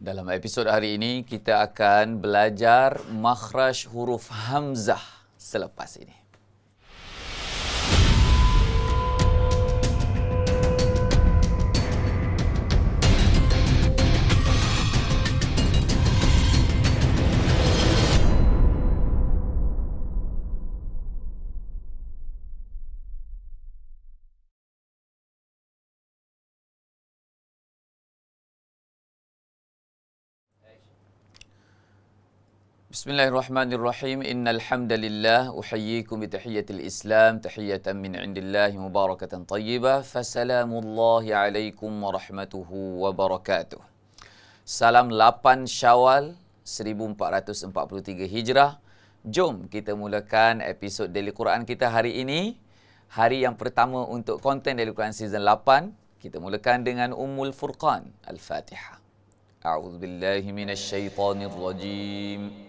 Dalam episod hari ini kita akan belajar makhraj huruf hamzah selepas ini. Bismillahirrahmanirrahim. Innal hamdalillah uhayyikum bi tahiyatil Islam tahiyatan min indillah mubarakatan tayyibah. Fasalamullahi alaikum wa rahmatuhu wa barakatuh. Salam 8 Syawal 1443 Hijrah. Jom kita mulakan episod Daily Quran kita hari ini. Hari yang pertama untuk konten Daily Quran season 8. Kita mulakan dengan Ummul Furqan Al-Fatihah. أعوذ بالله من الشيطان rajim.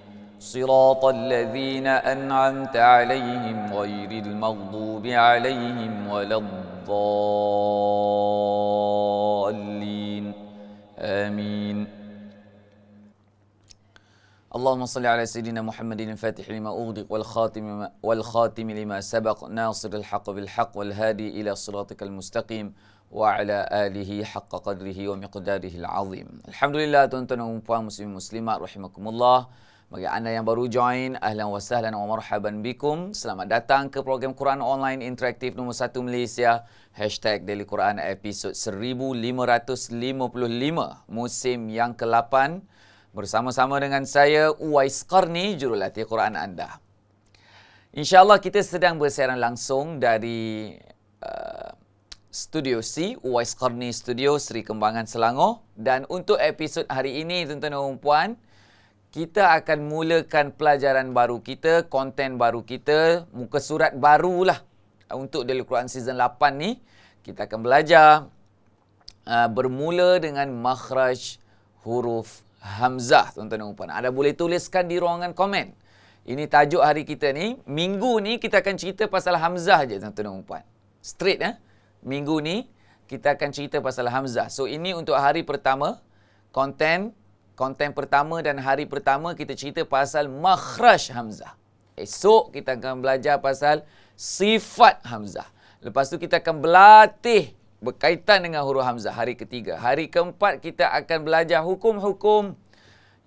صراط الذين أنعمت عليهم غير المغضوب عليهم ولا الضالين آمين اللهم صل على سيدنا محمد الفاتح لما أغلق والخاتم, والخاتم لما سبق ناصر الحق بالحق والهادي إلى صراطك المستقيم وعلى آله حق قدره ومقداره العظيم الحمد لله تنتنوا مفاهم dan puan رحمكم الله Bagi anda yang baru join, ahlan wa sahlan wa marhaban bikum. Selamat datang ke program Quran Online Interaktif No. 1 Malaysia. Hashtag Daily Quran episod 1555, musim yang ke-8. Bersama-sama dengan saya, Uwais Qarni, jurulatih Quran anda. InsyaAllah kita sedang bersiaran langsung dari uh, Studio C, Uwais Qarni Studio, Seri Kembangan, Selangor. Dan untuk episod hari ini, tuan-tuan dan puan-puan, kita akan mulakan pelajaran baru kita, konten baru kita, muka surat barulah ah, untuk Daily Quran Season 8 ni. Kita akan belajar uh, bermula dengan makhraj huruf Hamzah, tuan-tuan dan puan. boleh tuliskan di ruangan komen. Ini tajuk hari kita ni. Minggu ni kita akan cerita pasal Hamzah je, tuan-tuan dan Straight eh. Minggu ni kita akan cerita pasal Hamzah. So ini untuk hari pertama konten konten pertama dan hari pertama kita cerita pasal makhraj Hamzah. Esok kita akan belajar pasal sifat Hamzah. Lepas tu kita akan berlatih berkaitan dengan huruf Hamzah hari ketiga. Hari keempat kita akan belajar hukum-hukum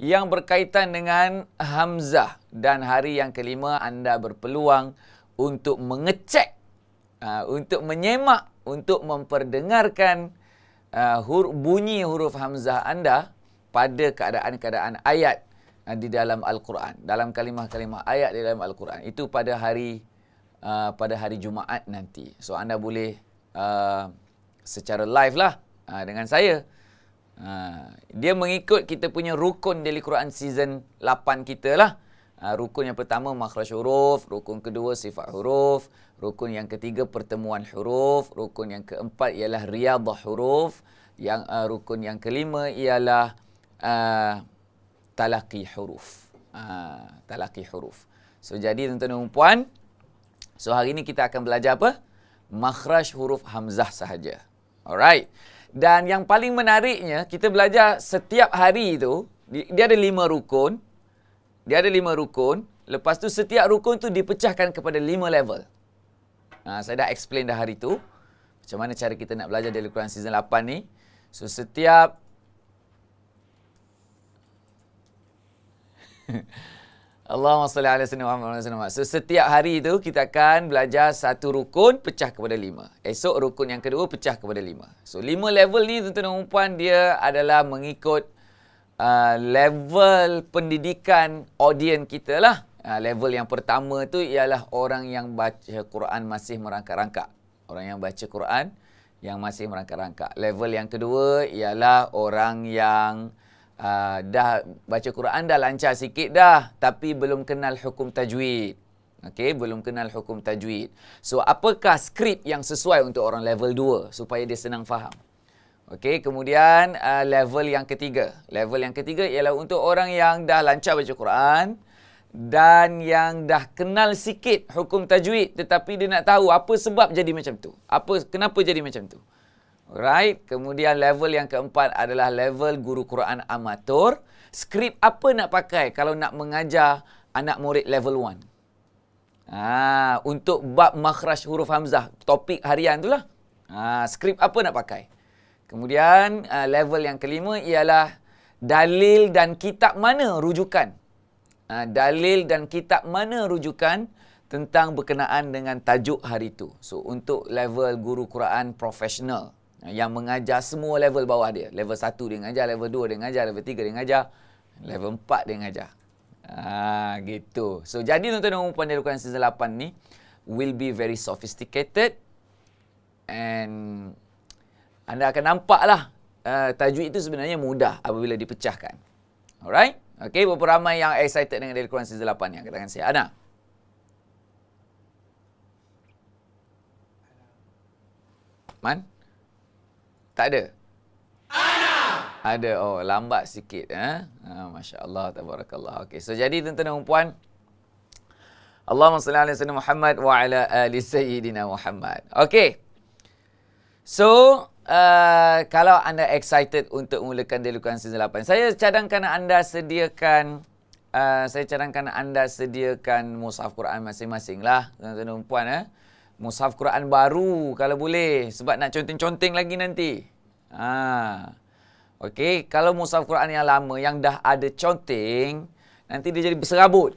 yang berkaitan dengan Hamzah. Dan hari yang kelima anda berpeluang untuk mengecek, ah, untuk menyemak, untuk memperdengarkan ah, bunyi huruf Hamzah anda pada keadaan-keadaan ayat di dalam al-Quran dalam kalimah-kalimah ayat di dalam al-Quran itu pada hari uh, pada hari Jumaat nanti so anda boleh uh, secara live lah uh, dengan saya uh, dia mengikut kita punya rukun dari Quran season 8 kita lah uh, rukun yang pertama makhraj huruf rukun kedua sifat huruf rukun yang ketiga pertemuan huruf rukun yang keempat ialah riyadhah huruf yang uh, rukun yang kelima ialah uh, ah, talaki huruf. Uh, ah, talaki huruf. So jadi tuan-tuan dan puan, so hari ini kita akan belajar apa? Makhraj huruf hamzah sahaja. Alright. Dan yang paling menariknya, kita belajar setiap hari itu, dia ada lima rukun. Dia ada lima rukun. Lepas tu setiap rukun tu dipecahkan kepada lima level. Uh, saya dah explain dah hari tu. Macam mana cara kita nak belajar dari Quran season 8 ni. So setiap Allahumma salli ala sallam wa So setiap hari tu kita akan belajar satu rukun pecah kepada lima. Esok rukun yang kedua pecah kepada lima. So lima level ni tuan-tuan dan puan dia adalah mengikut uh, level pendidikan audien kita lah. Uh, level yang pertama tu ialah orang yang baca Quran masih merangkak-rangkak. Orang yang baca Quran yang masih merangkak-rangkak. Level yang kedua ialah orang yang uh, dah baca Quran dah lancar sikit dah tapi belum kenal hukum tajwid. Okey, belum kenal hukum tajwid. So apakah skrip yang sesuai untuk orang level 2 supaya dia senang faham? Okey, kemudian uh, level yang ketiga. Level yang ketiga ialah untuk orang yang dah lancar baca Quran dan yang dah kenal sikit hukum tajwid tetapi dia nak tahu apa sebab jadi macam tu. Apa kenapa jadi macam tu? Alright, kemudian level yang keempat adalah level guru Quran amatur. Skrip apa nak pakai kalau nak mengajar anak murid level 1? Ah, ha, untuk bab makhraj huruf hamzah, topik harian itulah. Ah, ha, skrip apa nak pakai? Kemudian ha, level yang kelima ialah dalil dan kitab mana rujukan? Uh, dalil dan kitab mana rujukan tentang berkenaan dengan tajuk hari itu. So untuk level guru Quran profesional yang mengajar semua level bawah dia. Level 1 dia mengajar, level 2 dia mengajar, level 3 dia mengajar, level 4 dia mengajar. Ah ha, gitu. So jadi tuan-tuan dan puan-puan di rukun season 8 ni will be very sophisticated and anda akan nampaklah uh, tajuk itu sebenarnya mudah apabila dipecahkan. Alright? Okay, berapa ramai yang excited dengan Dari Quran Season 8 ni? Angkat saya. ada. Man? Tak ada. Ana. Ada. Oh, lambat sikit eh. Ha, ah, masya-Allah tabarakallah. Okay. So jadi tuan-tuan dan puan Allahumma salli ala sayyidina Muhammad wa ala ali sayyidina Muhammad. Okay. So, uh, kalau anda excited untuk mulakan Delukan Season 8, saya cadangkan anda sediakan uh, saya cadangkan anda sediakan mushaf Quran masing-masing lah, tuan-tuan dan puan eh. Mushaf Quran baru kalau boleh sebab nak conteng-conteng lagi nanti. Ha. Okey, kalau mushaf Quran yang lama yang dah ada conteng, nanti dia jadi berserabut.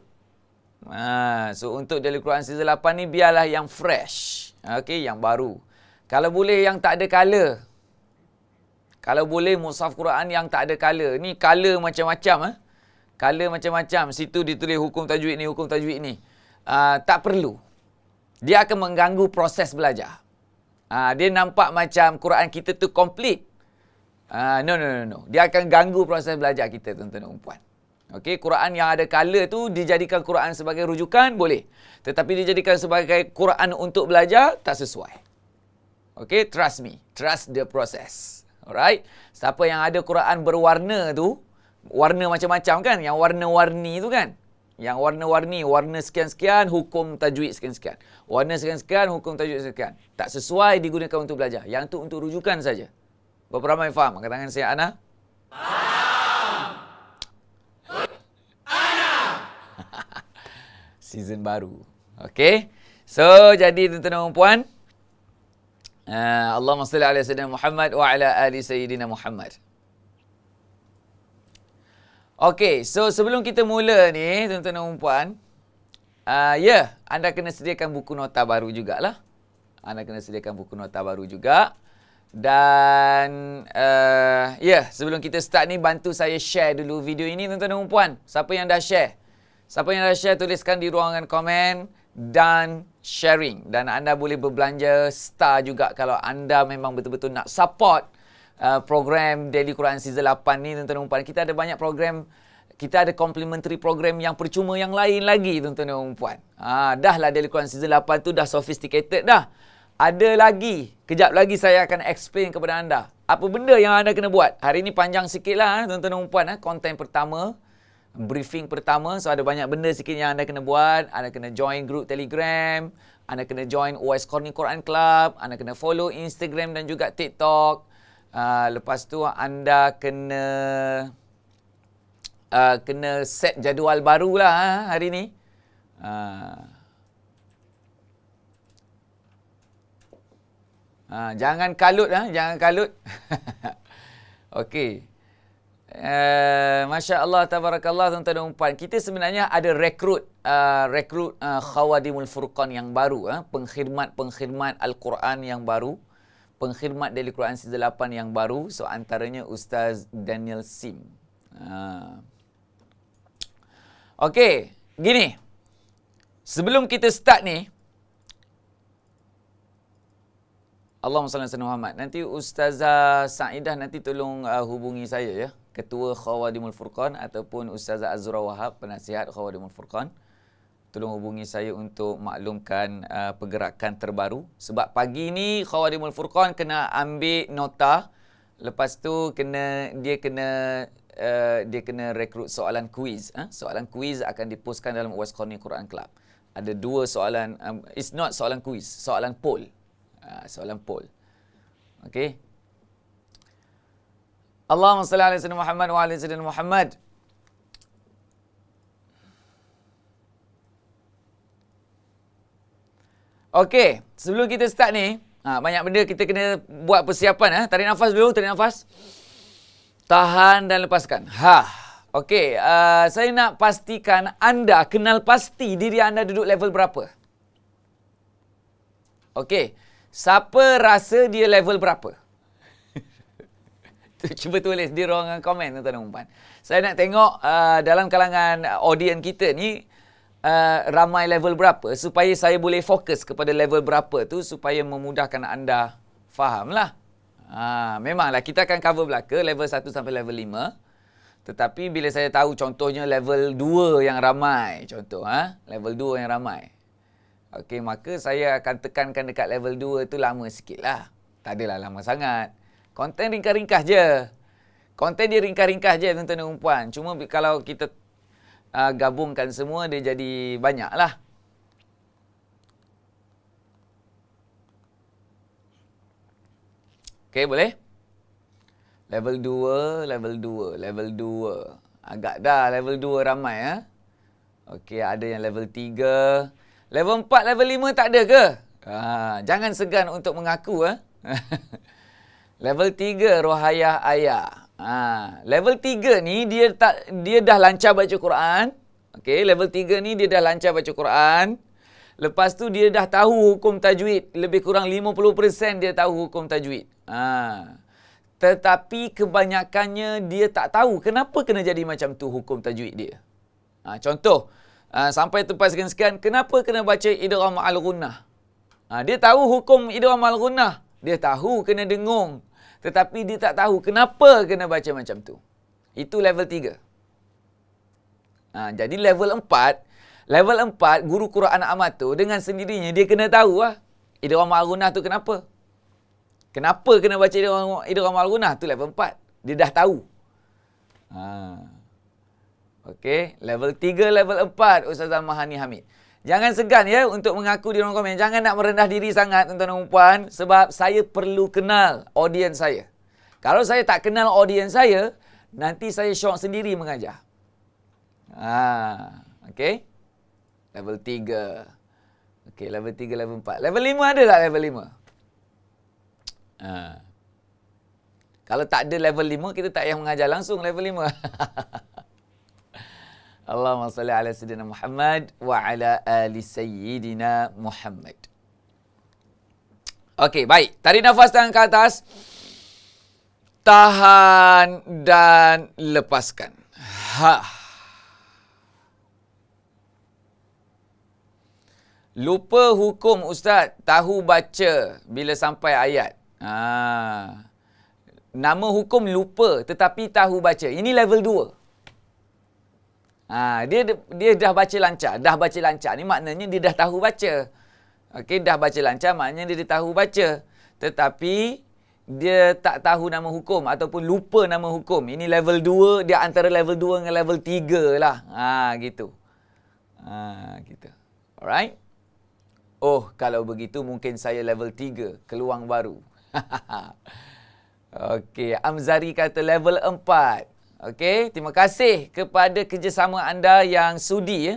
Ha, so untuk dari Quran season 8 ni biarlah yang fresh. Okey, yang baru. Kalau boleh yang tak ada color. Kalau boleh mushaf Quran yang tak ada color. Ni color macam-macam eh. Ha. Color macam-macam. Situ ditulis hukum tajwid ni, hukum tajwid ni. Uh, tak perlu dia akan mengganggu proses belajar. Ha, dia nampak macam Quran kita tu complete. Ha, no, no, no, no. Dia akan ganggu proses belajar kita, tuan-tuan dan puan. Okey, Quran yang ada color tu dijadikan Quran sebagai rujukan boleh. Tetapi dijadikan sebagai Quran untuk belajar tak sesuai. Okay, trust me. Trust the process. Alright. Siapa yang ada Quran berwarna tu, warna macam-macam kan? Yang warna-warni tu kan? Yang warna-warni, warna sekian-sekian, hukum tajwid sekian-sekian. Warna sekian-sekian, hukum tajwid sekian. sekian Tak sesuai digunakan untuk belajar. Yang tu untuk rujukan saja. Berapa ramai faham? Angkat tangan saya, Ana. Ana. Season baru. Okay. So, jadi tuan-tuan dan puan uh, Allahumma salli ala sayyidina Muhammad wa ala ali sayyidina Muhammad. Okey, so sebelum kita mula ni, tuan-tuan dan puan, uh, ya, yeah, anda kena sediakan buku nota baru jugalah. Anda kena sediakan buku nota baru juga. Dan uh, ya, yeah, sebelum kita start ni bantu saya share dulu video ini tuan-tuan dan puan. Siapa yang dah share? Siapa yang dah share tuliskan di ruangan komen dan sharing dan anda boleh berbelanja star juga kalau anda memang betul-betul nak support Uh, program Daily Quran Season 8 ni tuan-tuan dan puan. Kita ada banyak program kita ada complimentary program yang percuma yang lain lagi tuan-tuan dan puan. Ha, dah lah Daily Quran Season 8 tu dah sophisticated dah. Ada lagi. Kejap lagi saya akan explain kepada anda. Apa benda yang anda kena buat. Hari ini panjang sikit lah eh, tuan-tuan dan puan. Konten eh, pertama. Briefing pertama. So ada banyak benda sikit yang anda kena buat. Anda kena join grup telegram. Anda kena join OS Corny Quran Club. Anda kena follow Instagram dan juga TikTok. Uh, Ah, lepas tu anda kena uh, kena set jadual baru lah ha, hari ni. Uh. Uh, jangan kalut ha, jangan kalut. okay Uh, eh, Masya Allah Tabarakallah Tuan-tuan dan umpan. Kita sebenarnya ada rekrut uh, Rekrut uh, Khawadimul Furqan yang baru uh, Pengkhidmat-pengkhidmat Al-Quran yang baru uh, pengkhidmat dari Quran Season 8 yang baru so antaranya Ustaz Daniel Sim. Ha. Okey, gini. Sebelum kita start ni Allahumma salli ala Muhammad. Nanti Ustazah Saidah nanti tolong uh, hubungi saya ya, Ketua Khawadimul Furqan ataupun Ustazah Azra Wahab penasihat Khawadimul Furqan tolong hubungi saya untuk maklumkan uh, pergerakan terbaru sebab pagi ni Khawarimul Furqan kena ambil nota lepas tu kena dia kena uh, dia kena rekrut soalan kuiz huh? Ha? soalan kuiz akan dipostkan dalam West Corner Quran Club ada dua soalan um, it's not soalan kuiz soalan poll uh, soalan poll okay Allahumma salli ala sayyidina Muhammad wa ala sayyidina Muhammad Okey, sebelum kita start ni, ha, banyak benda kita kena buat persiapan. Ha. Tarik nafas dulu, tarik nafas. Tahan dan lepaskan. Ha. Okey, uh, saya nak pastikan anda kenal pasti diri anda duduk level berapa. Okey, siapa rasa dia level berapa? Cuba tulis di ruangan komen tuan-tuan. Saya nak tengok uh, dalam kalangan audien kita ni, uh, ramai level berapa supaya saya boleh fokus kepada level berapa tu supaya memudahkan anda faham lah. Ha, memanglah kita akan cover belaka level 1 sampai level 5. Tetapi bila saya tahu contohnya level 2 yang ramai contoh ha? level 2 yang ramai. Okey maka saya akan tekankan dekat level 2 tu lama sikit lah. Tak adalah lama sangat. Konten ringkas-ringkas je. Konten dia ringkas-ringkas je tuan-tuan dan puan. Cuma kalau kita uh, gabungkan semua dia jadi banyak lah. Okay boleh? Level 2, level 2, level 2. Agak dah level 2 ramai ya. Eh? Okey, ada yang level 3. Level 4, level 5 tak ada ke? Ha, jangan segan untuk mengaku. Eh? level 3, Rohayah Ayah. Ha, level 3 ni dia tak dia dah lancar baca Quran. Okey, level 3 ni dia dah lancar baca Quran. Lepas tu dia dah tahu hukum tajwid, lebih kurang 50% dia tahu hukum tajwid. Ha. Tetapi kebanyakannya dia tak tahu kenapa kena jadi macam tu hukum tajwid dia. Ha, contoh, ha, sampai tempat sekian-sekian, kenapa kena baca idram al-gunnah? Ha, dia tahu hukum idram al-gunnah. Dia tahu kena dengung tetapi dia tak tahu kenapa kena baca macam tu. Itu level tiga. Ha, jadi level empat, level empat guru Quran amatur dengan sendirinya dia kena tahu lah idgham marunah tu kenapa. Kenapa kena baca idgham marunah tu level empat? Dia dah tahu. Ha. Okey, level tiga level 4 Ustaz Mahani Hamid. Jangan segan ya untuk mengaku di ruang komen. Jangan nak merendah diri sangat tuan-tuan dan puan sebab saya perlu kenal audiens saya. Kalau saya tak kenal audiens saya, nanti saya syok sendiri mengajar. Ha, okey. Level 3. Okey, level 3, level 4. Level 5 ada tak level 5? Ha. Kalau tak ada level 5, kita tak yang mengajar langsung level 5. Allahumma salli ala sayyidina Muhammad wa ala ali sayyidina Muhammad. Okey, baik. Tarik nafas tangan ke atas. Tahan dan lepaskan. Ha. Lupa hukum ustaz, tahu baca bila sampai ayat. Ha. Nama hukum lupa tetapi tahu baca. Ini level 2. Ha, dia dia dah baca lancar. Dah baca lancar ni maknanya dia dah tahu baca. Okey, dah baca lancar maknanya dia, dia tahu baca. Tetapi dia tak tahu nama hukum ataupun lupa nama hukum. Ini level 2, dia antara level 2 dengan level 3 lah. Ha, gitu. Ha, gitu. Alright. Oh, kalau begitu mungkin saya level 3, keluang baru. Okey, Amzari kata level Okey, terima kasih kepada kerjasama anda yang sudi ya.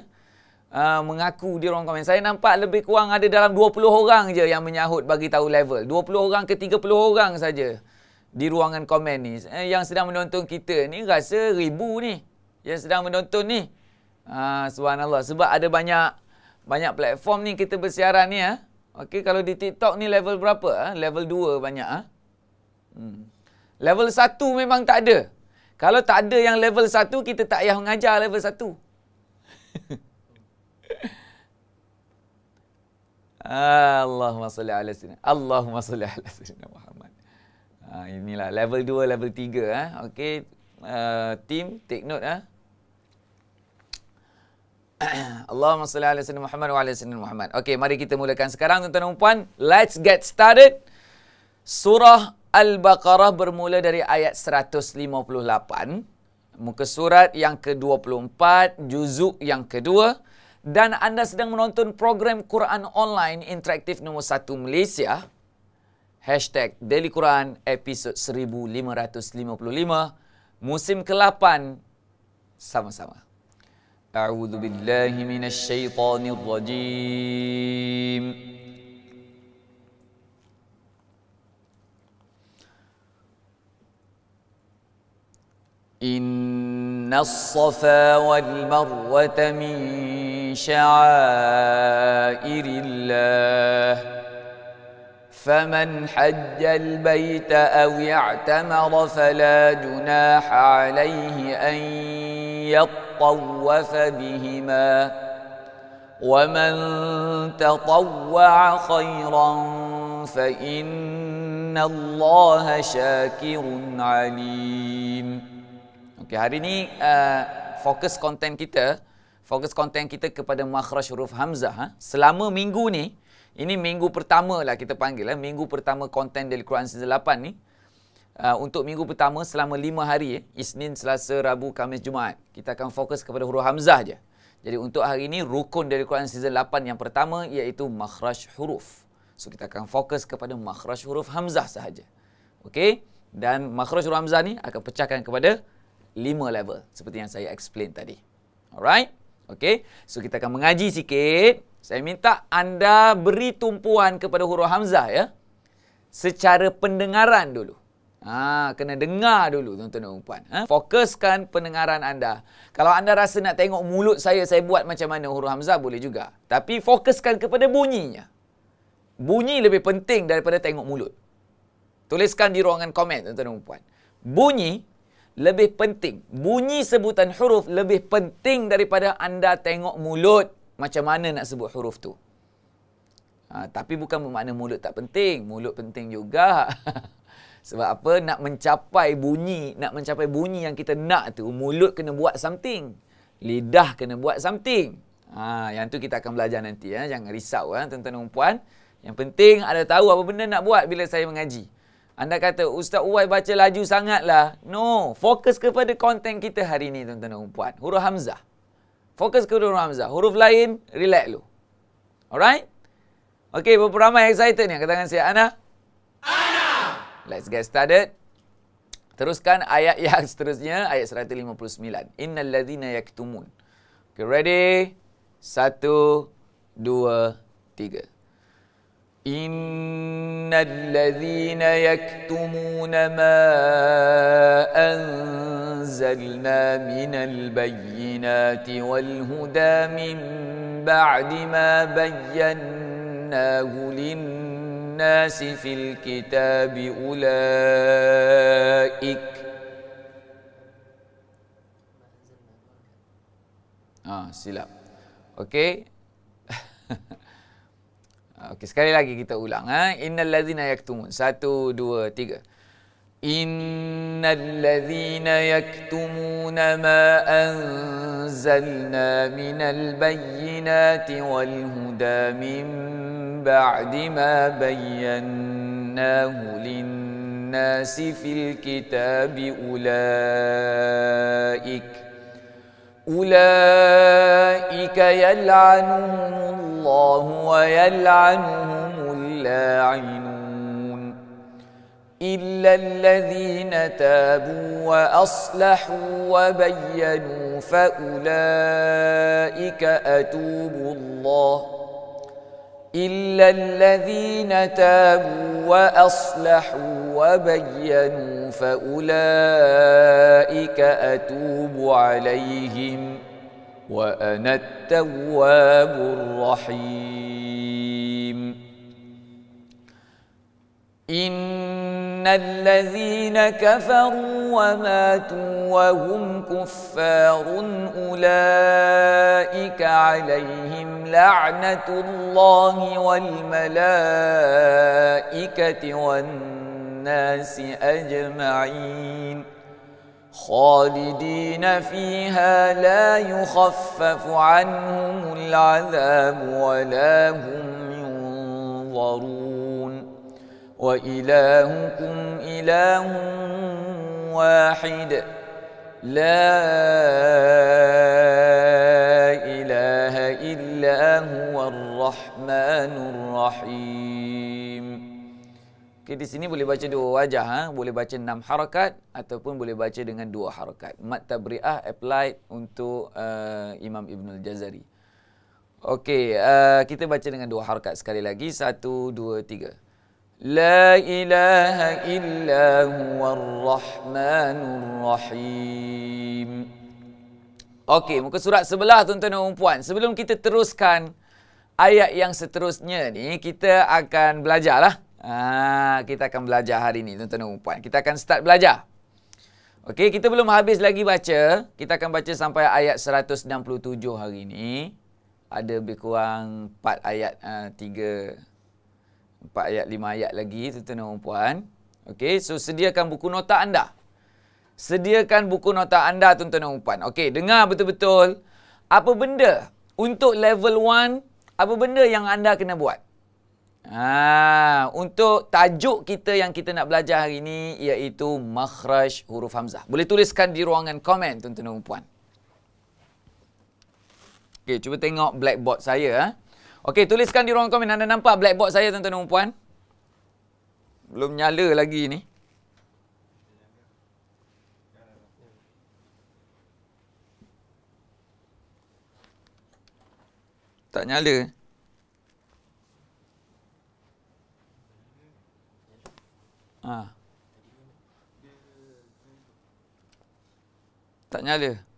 Uh, mengaku di ruang komen. Saya nampak lebih kurang ada dalam 20 orang je yang menyahut bagi tahu level. 20 orang ke 30 orang saja di ruangan komen ni. Eh, yang sedang menonton kita ni rasa ribu ni. Yang sedang menonton ni. Ah uh, subhanallah sebab ada banyak banyak platform ni kita bersiaran ni ya. Eh. Okey kalau di TikTok ni level berapa? Eh? Level 2 banyak ah. Eh? Hmm. Level 1 memang tak ada. Kalau tak ada yang level 1, kita tak payah mengajar level 1. Allahumma salli ala sayyidina. Allahumma salli ala sayyidina Muhammad. Ha, inilah level 2, level 3 eh. Ha. Okey, uh, team take note eh. Allahumma salli ala sayyidina Muhammad wa ala sayyidina Muhammad. Okay, mari kita mulakan sekarang tuan-tuan dan puan. Let's get started. Surah Al-Baqarah bermula dari ayat 158 muka surat yang ke-24 juzuk yang kedua dan anda sedang menonton program Quran online interaktif No 1 Malaysia Hashtag Daily Quran episod 1555 musim ke-8 sama-sama. A'udzu billahi minasy -sama. إن الصفا والمروة من شعائر الله فمن حج البيت أو اعتمر فلا جناح عليه أن يطوف بهما ومن تطوع خيرا فإن الله شاكر عليم Okey, hari ini uh, fokus konten kita, fokus konten kita kepada makhraj huruf hamzah. Ha? Selama minggu ni, ini minggu pertama lah kita panggil, ha? minggu pertama konten dari Quran Season 8 ni. Uh, untuk minggu pertama selama lima hari, eh, Isnin, Selasa, Rabu, Kamis, Jumaat, kita akan fokus kepada huruf hamzah je. Jadi untuk hari ini rukun dari Quran Season 8 yang pertama iaitu makhraj huruf. So kita akan fokus kepada makhraj huruf hamzah sahaja. Okay, Dan makhraj huruf hamzah ni akan pecahkan kepada lima level seperti yang saya explain tadi. Alright? Okay? So, kita akan mengaji sikit. Saya minta anda beri tumpuan kepada huruf Hamzah ya. Secara pendengaran dulu. Ha, kena dengar dulu tuan-tuan dan puan. Ha? Fokuskan pendengaran anda. Kalau anda rasa nak tengok mulut saya, saya buat macam mana huruf Hamzah boleh juga. Tapi fokuskan kepada bunyinya. Bunyi lebih penting daripada tengok mulut. Tuliskan di ruangan komen tuan-tuan dan puan. Bunyi lebih penting. Bunyi sebutan huruf lebih penting daripada anda tengok mulut macam mana nak sebut huruf tu. Ha, tapi bukan bermakna mulut tak penting. Mulut penting juga. Sebab apa? Nak mencapai bunyi, nak mencapai bunyi yang kita nak tu, mulut kena buat something. Lidah kena buat something. Ha, yang tu kita akan belajar nanti. Ya. Jangan risau ya, tuan-tuan dan puan. Yang penting ada tahu apa benda nak buat bila saya mengaji. Anda kata, Ustaz Uwai baca laju sangatlah. No, fokus kepada konten kita hari ini, tuan-tuan dan puan. Huruf Hamzah. Fokus kepada huruf Hamzah. Huruf lain, relax dulu. Alright? Okay, berapa ramai excited ni? Katakan saya, Ana. Ana! Let's get started. Teruskan ayat yang seterusnya, ayat 159. Innal ladhina yaktumun. Okay, ready? Satu, dua, tiga. ان الذين يكتمون ما انزلنا من البينات والهدى من بعد ما بيناه للناس في الكتاب اولئك ah silap okey Okey, sekali lagi kita ulang. Innal ladhina yaktumun. Satu, dua, tiga. إِنَّ الَّذِينَ يَكْتُمُونَ مَا أَنزَلْنَا مِنَ الْبَيِّنَاتِ وَالْهُدَى مِن بَعْدِ مَا بَيَّنَّاهُ لِلنَّاسِ فِي الْكِتَابِ أُولَئِكَ أولئك يلعنهم الله ويلعنهم اللاعنون إلا الذين تابوا وأصلحوا وبينوا فأولئك أتوب الله إلا الذين تابوا وأصلحوا وبينوا فأولئك أتوب عليهم وأنا التواب الرحيم إن الذين كفروا وماتوا وهم كفار أولئك عليهم لعنة الله والملائكة والناس أجمعين خالدين فيها لا يخفف عنهم العذاب ولا هم ينظرون وإلهكم إله واحد لا إله إلا هو الرحمن الرحيم okay, di sini boleh baca dua wajah ha? Boleh baca enam harakat Ataupun boleh baca dengan dua harakat Mat Tabri'ah applied untuk uh, Imam Ibn Al-Jazari Okay, uh, kita baca dengan dua harakat sekali lagi Satu, dua, tiga لا إله إلا هو الرحمن الرحيم Okey, muka surat sebelah tuan-tuan dan puan. Sebelum kita teruskan ayat yang seterusnya ni, kita akan belajar lah. Ah, kita akan belajar hari ni tuan-tuan dan puan. Kita akan start belajar. Okey, kita belum habis lagi baca. Kita akan baca sampai ayat 167 hari ni. Ada lebih kurang 4 ayat uh, 4 ayat 5 ayat lagi tu tuan dan puan. Okey, so sediakan buku nota anda. Sediakan buku nota anda tu tuan dan puan. Okey, dengar betul-betul apa benda untuk level 1 apa benda yang anda kena buat. Ha, untuk tajuk kita yang kita nak belajar hari ini iaitu makhraj huruf hamzah. Boleh tuliskan di ruangan komen tuan-tuan dan puan. Okey, cuba tengok blackboard saya eh. Okey, tuliskan di ruang komen. Anda nampak blackboard saya tuan-tuan dan puan? Belum nyala lagi ni. Tak nyala. Ah. Tak nyala.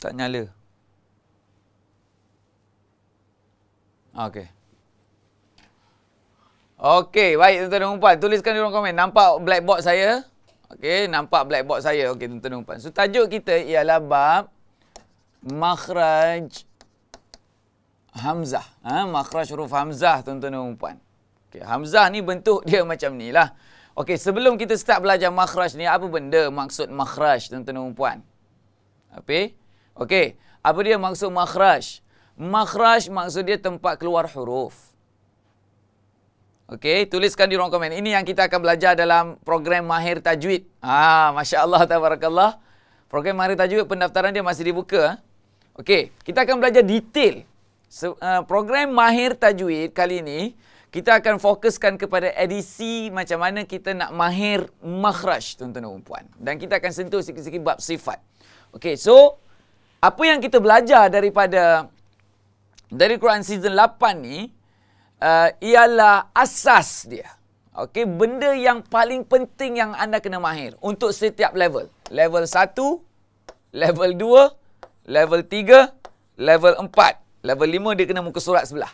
Tak nyala. Okey. Okey, baik tuan-tuan dan puan. Tuliskan di ruang komen. Nampak blackboard saya? Okey, nampak blackboard saya. Okey, tuan-tuan dan puan. So, tajuk kita ialah bab makhraj Hamzah. Ha? Makhraj huruf Hamzah, tuan-tuan dan puan. Okey, Hamzah ni bentuk dia macam ni lah. Okey, sebelum kita start belajar makhraj ni, apa benda maksud makhraj, tuan-tuan dan puan? Apa? Okay. Okey, apa dia maksud makhraj? Makhraj maksud dia tempat keluar huruf. Okey, tuliskan di ruang komen. Ini yang kita akan belajar dalam program Mahir Tajwid. Ah, masya-Allah tabarakallah. Program Mahir Tajwid pendaftaran dia masih dibuka. Ha? Okey, kita akan belajar detail uh, program Mahir Tajwid kali ini kita akan fokuskan kepada edisi macam mana kita nak mahir makhraj tuan-tuan dan puan. Dan kita akan sentuh sikit-sikit bab sifat. Okey, so apa yang kita belajar daripada dari Quran season 8 ni uh, ialah asas dia. Okey, benda yang paling penting yang anda kena mahir untuk setiap level. Level 1, level 2, level 3, level 4. Level 5 dia kena muka surat sebelah.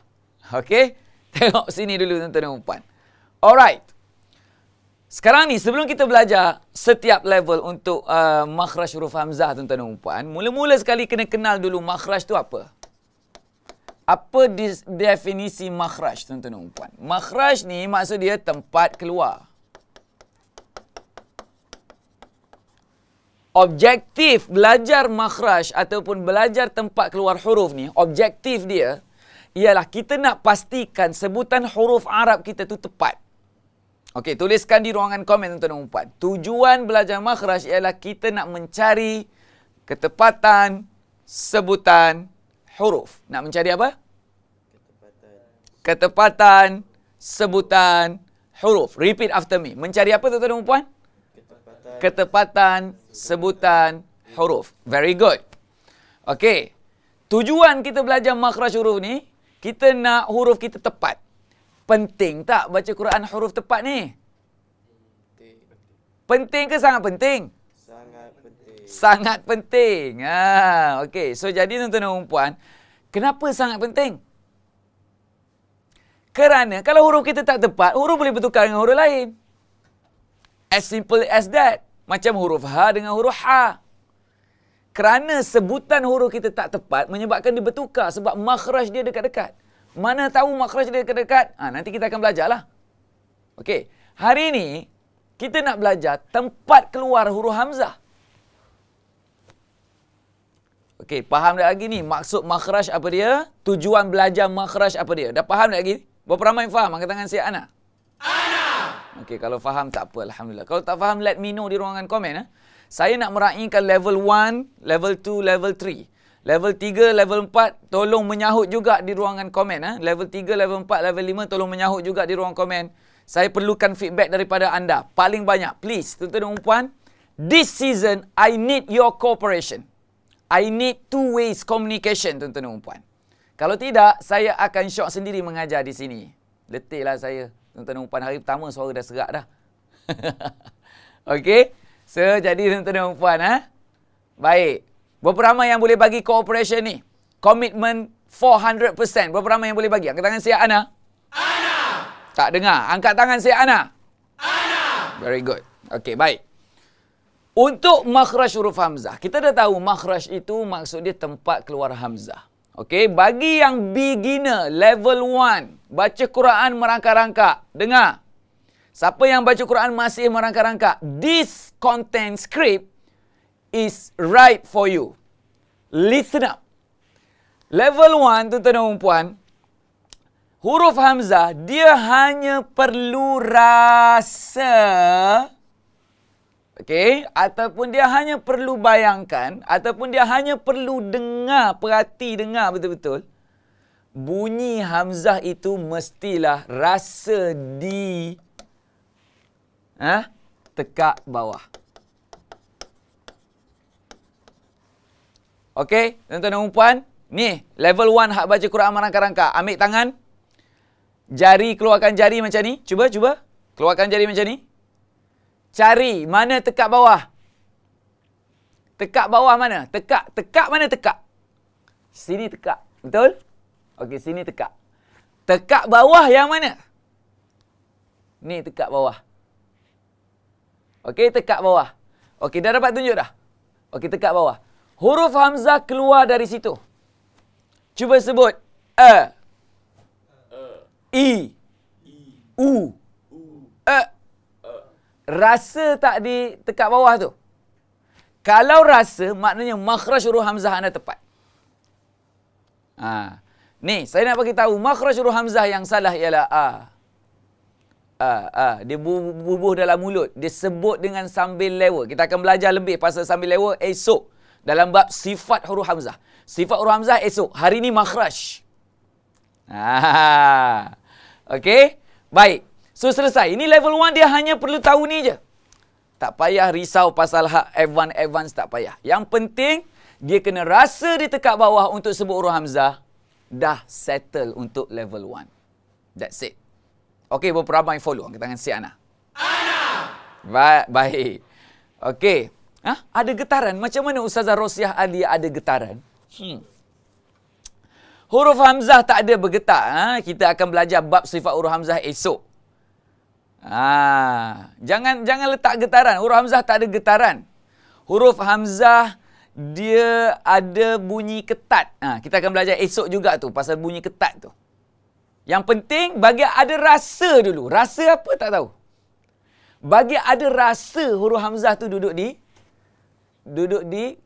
Okey. Tengok sini dulu tuan-tuan dan puan. Alright. Sekarang ni sebelum kita belajar setiap level untuk uh, makhraj huruf hamzah tuan-tuan dan puan, mula-mula sekali kena kenal dulu makhraj tu apa. Apa definisi makhraj tuan-tuan dan puan? Makhraj ni maksud dia tempat keluar. Objektif belajar makhraj ataupun belajar tempat keluar huruf ni, objektif dia ialah kita nak pastikan sebutan huruf Arab kita tu tepat. Okey, tuliskan di ruangan komen tuan-tuan dan puan. Tujuan belajar makhraj ialah kita nak mencari ketepatan sebutan huruf. Nak mencari apa? Ketepatan. Ketepatan sebutan huruf. Repeat after me. Mencari apa tuan-tuan dan puan? Ketepatan. Ketepatan sebutan huruf. Very good. Okey. Tujuan kita belajar makhraj huruf ni, kita nak huruf kita tepat penting tak baca Quran huruf tepat ni? Penting ke sangat penting? Sangat penting. Sangat penting. Ha, okey. So jadi tuan-tuan dan puan, kenapa sangat penting? Kerana kalau huruf kita tak tepat, huruf boleh bertukar dengan huruf lain. As simple as that. Macam huruf H ha dengan huruf ha. Kerana sebutan huruf kita tak tepat menyebabkan dia bertukar sebab makhraj dia dekat-dekat. Mana tahu makhraj dia dekat? Ha, nanti kita akan belajar lah. Okey. Hari ini, kita nak belajar tempat keluar huruf Hamzah. Okey, faham tak lagi ni? Maksud makhraj apa dia? Tujuan belajar makhraj apa dia? Dah faham tak lagi? Berapa ramai yang faham? Angkat tangan si Ana. Ana! Okey, kalau faham tak apa. Alhamdulillah. Kalau tak faham, let me know di ruangan komen. Eh? Saya nak meraihkan level 1, level 2, level 3. Level 3, level 4 tolong menyahut juga di ruangan komen eh. Level 3, level 4, level 5 tolong menyahut juga di ruangan komen. Saya perlukan feedback daripada anda paling banyak. Please, tuan-tuan dan puan, this season I need your cooperation. I need two ways communication, tuan-tuan dan puan. Kalau tidak, saya akan shock sendiri mengajar di sini. Letihlah saya, tuan-tuan dan puan. Hari pertama suara dah serak dah. okay? So, jadi tuan-tuan dan puan. Ha? Baik. Berapa ramai yang boleh bagi cooperation ni? komitmen 400%. Berapa ramai yang boleh bagi? Angkat tangan siap Ana. Ana. Tak dengar. Angkat tangan siap Ana. Ana. Very good. Okay, baik. Untuk makhraj huruf hamzah, kita dah tahu makhraj itu maksudnya tempat keluar hamzah. Okay, bagi yang beginner level 1, baca Quran merangkak-rangkak. Dengar. Siapa yang baca Quran masih merangkak-rangkak, this content script is right for you. Listen up. Level 1 tuan-tuan dan puan, huruf hamzah dia hanya perlu rasa okay? ataupun dia hanya perlu bayangkan ataupun dia hanya perlu dengar, perhati dengar betul-betul. Bunyi hamzah itu mestilah rasa di ha tekak bawah. Okey, tuan-tuan dan puan, ni level 1 hak baca Quran merangka-rangka. Ambil tangan. Jari keluarkan jari macam ni. Cuba, cuba. Keluarkan jari macam ni. Cari mana tekak bawah. Tekak bawah mana? Tekak, tekak mana tekak? Sini tekak. Betul? Okey, sini tekak. Tekak bawah yang mana? Ni tekak bawah. Okey, tekak bawah. Okey, dah dapat tunjuk dah. Okey, tekak bawah. Huruf Hamzah keluar dari situ. Cuba sebut. E. Uh. I. I. U. U. E. Uh. Rasa tak di tekat bawah tu. Kalau rasa, maknanya makhraj huruf Hamzah anda tepat. Ha. Ni, saya nak bagi tahu makhraj huruf Hamzah yang salah ialah A. a, a ah, dia bubuh dalam mulut. Dia sebut dengan sambil lewa. Kita akan belajar lebih pasal sambil lewa esok. Eh, dalam bab sifat huruf hamzah. Sifat huruf hamzah esok. Hari ni makhraj. Ha. Okey. Baik. So selesai. Ini level 1 dia hanya perlu tahu ni je. Tak payah risau pasal hak advance advance tak payah. Yang penting dia kena rasa di tekak bawah untuk sebut huruf hamzah dah settle untuk level 1. That's it. Okey, berapa ramai follow angkat tangan si Ana? Ana. Ba- baik. Okey. Ha? Ada getaran. Macam mana Ustazah Rosyah Ali ada getaran? Hmm. Huruf Hamzah tak ada bergetar. Ha? Kita akan belajar bab sifat huruf Hamzah esok. Ha. Jangan jangan letak getaran. Huruf Hamzah tak ada getaran. Huruf Hamzah dia ada bunyi ketat. Ha, kita akan belajar esok juga tu pasal bunyi ketat tu. Yang penting bagi ada rasa dulu. Rasa apa tak tahu. Bagi ada rasa huruf Hamzah tu duduk di duduk di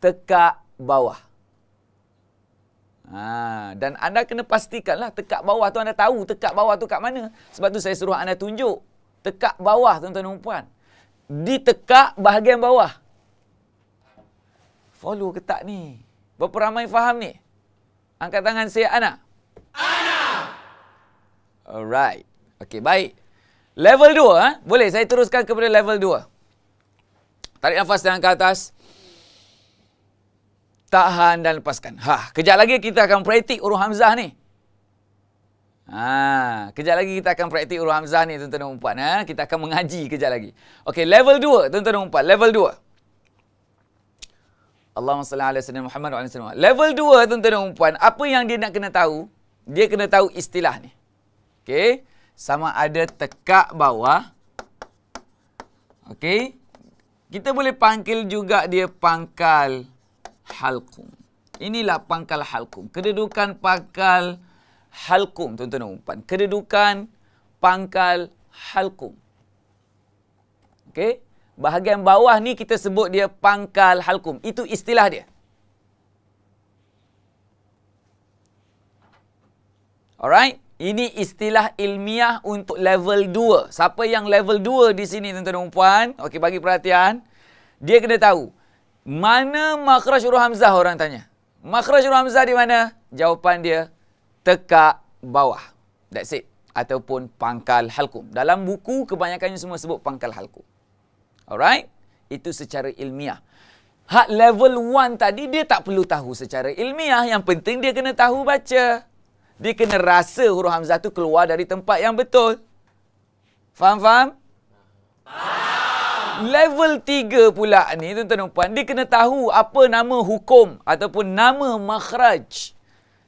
tekak bawah. Ha, dan anda kena pastikanlah tekak bawah tu anda tahu tekak bawah tu kat mana. Sebab tu saya suruh anda tunjuk. Tekak bawah tuan-tuan dan puan. Di tekak bahagian bawah. Follow ke tak ni? Berapa ramai faham ni? Angkat tangan saya Ana. Ana! Alright. Okay, baik. Level 2, ha? boleh saya teruskan kepada level 2. Tarik nafas dengan ke atas. Tahan dan lepaskan. Ha, kejap lagi kita akan praktik huruf Hamzah ni. Ha, kejap lagi kita akan praktik huruf Hamzah ni tuan-tuan dan puan. Ha, kita akan mengaji kejap lagi. Okey, level 2 tuan-tuan dan puan. Level 2. Allahumma salli ala sayyidina Muhammad wa ala sayyidina Level 2 tuan-tuan dan puan, apa yang dia nak kena tahu? Dia kena tahu istilah ni. Okey. Sama ada tekak bawah. Okey. Kita boleh panggil juga dia pangkal halkum. Inilah pangkal halkum. Kedudukan pangkal halkum, tuan-tuan dan puan. Kedudukan pangkal halkum. Okey? Bahagian bawah ni kita sebut dia pangkal halkum. Itu istilah dia. Alright? Ini istilah ilmiah untuk level 2. Siapa yang level 2 di sini tuan-tuan dan puan? Okey bagi perhatian. Dia kena tahu mana makhraj huruf hamzah orang tanya. Makhraj huruf hamzah di mana? Jawapan dia tekak bawah. That's it. Ataupun pangkal halkum. Dalam buku kebanyakannya semua sebut pangkal halkum. Alright? Itu secara ilmiah. Hak level 1 tadi dia tak perlu tahu secara ilmiah. Yang penting dia kena tahu baca dia kena rasa huruf hamzah tu keluar dari tempat yang betul. Faham faham? Level tiga pula ni tuan-tuan puan, dia kena tahu apa nama hukum ataupun nama makhraj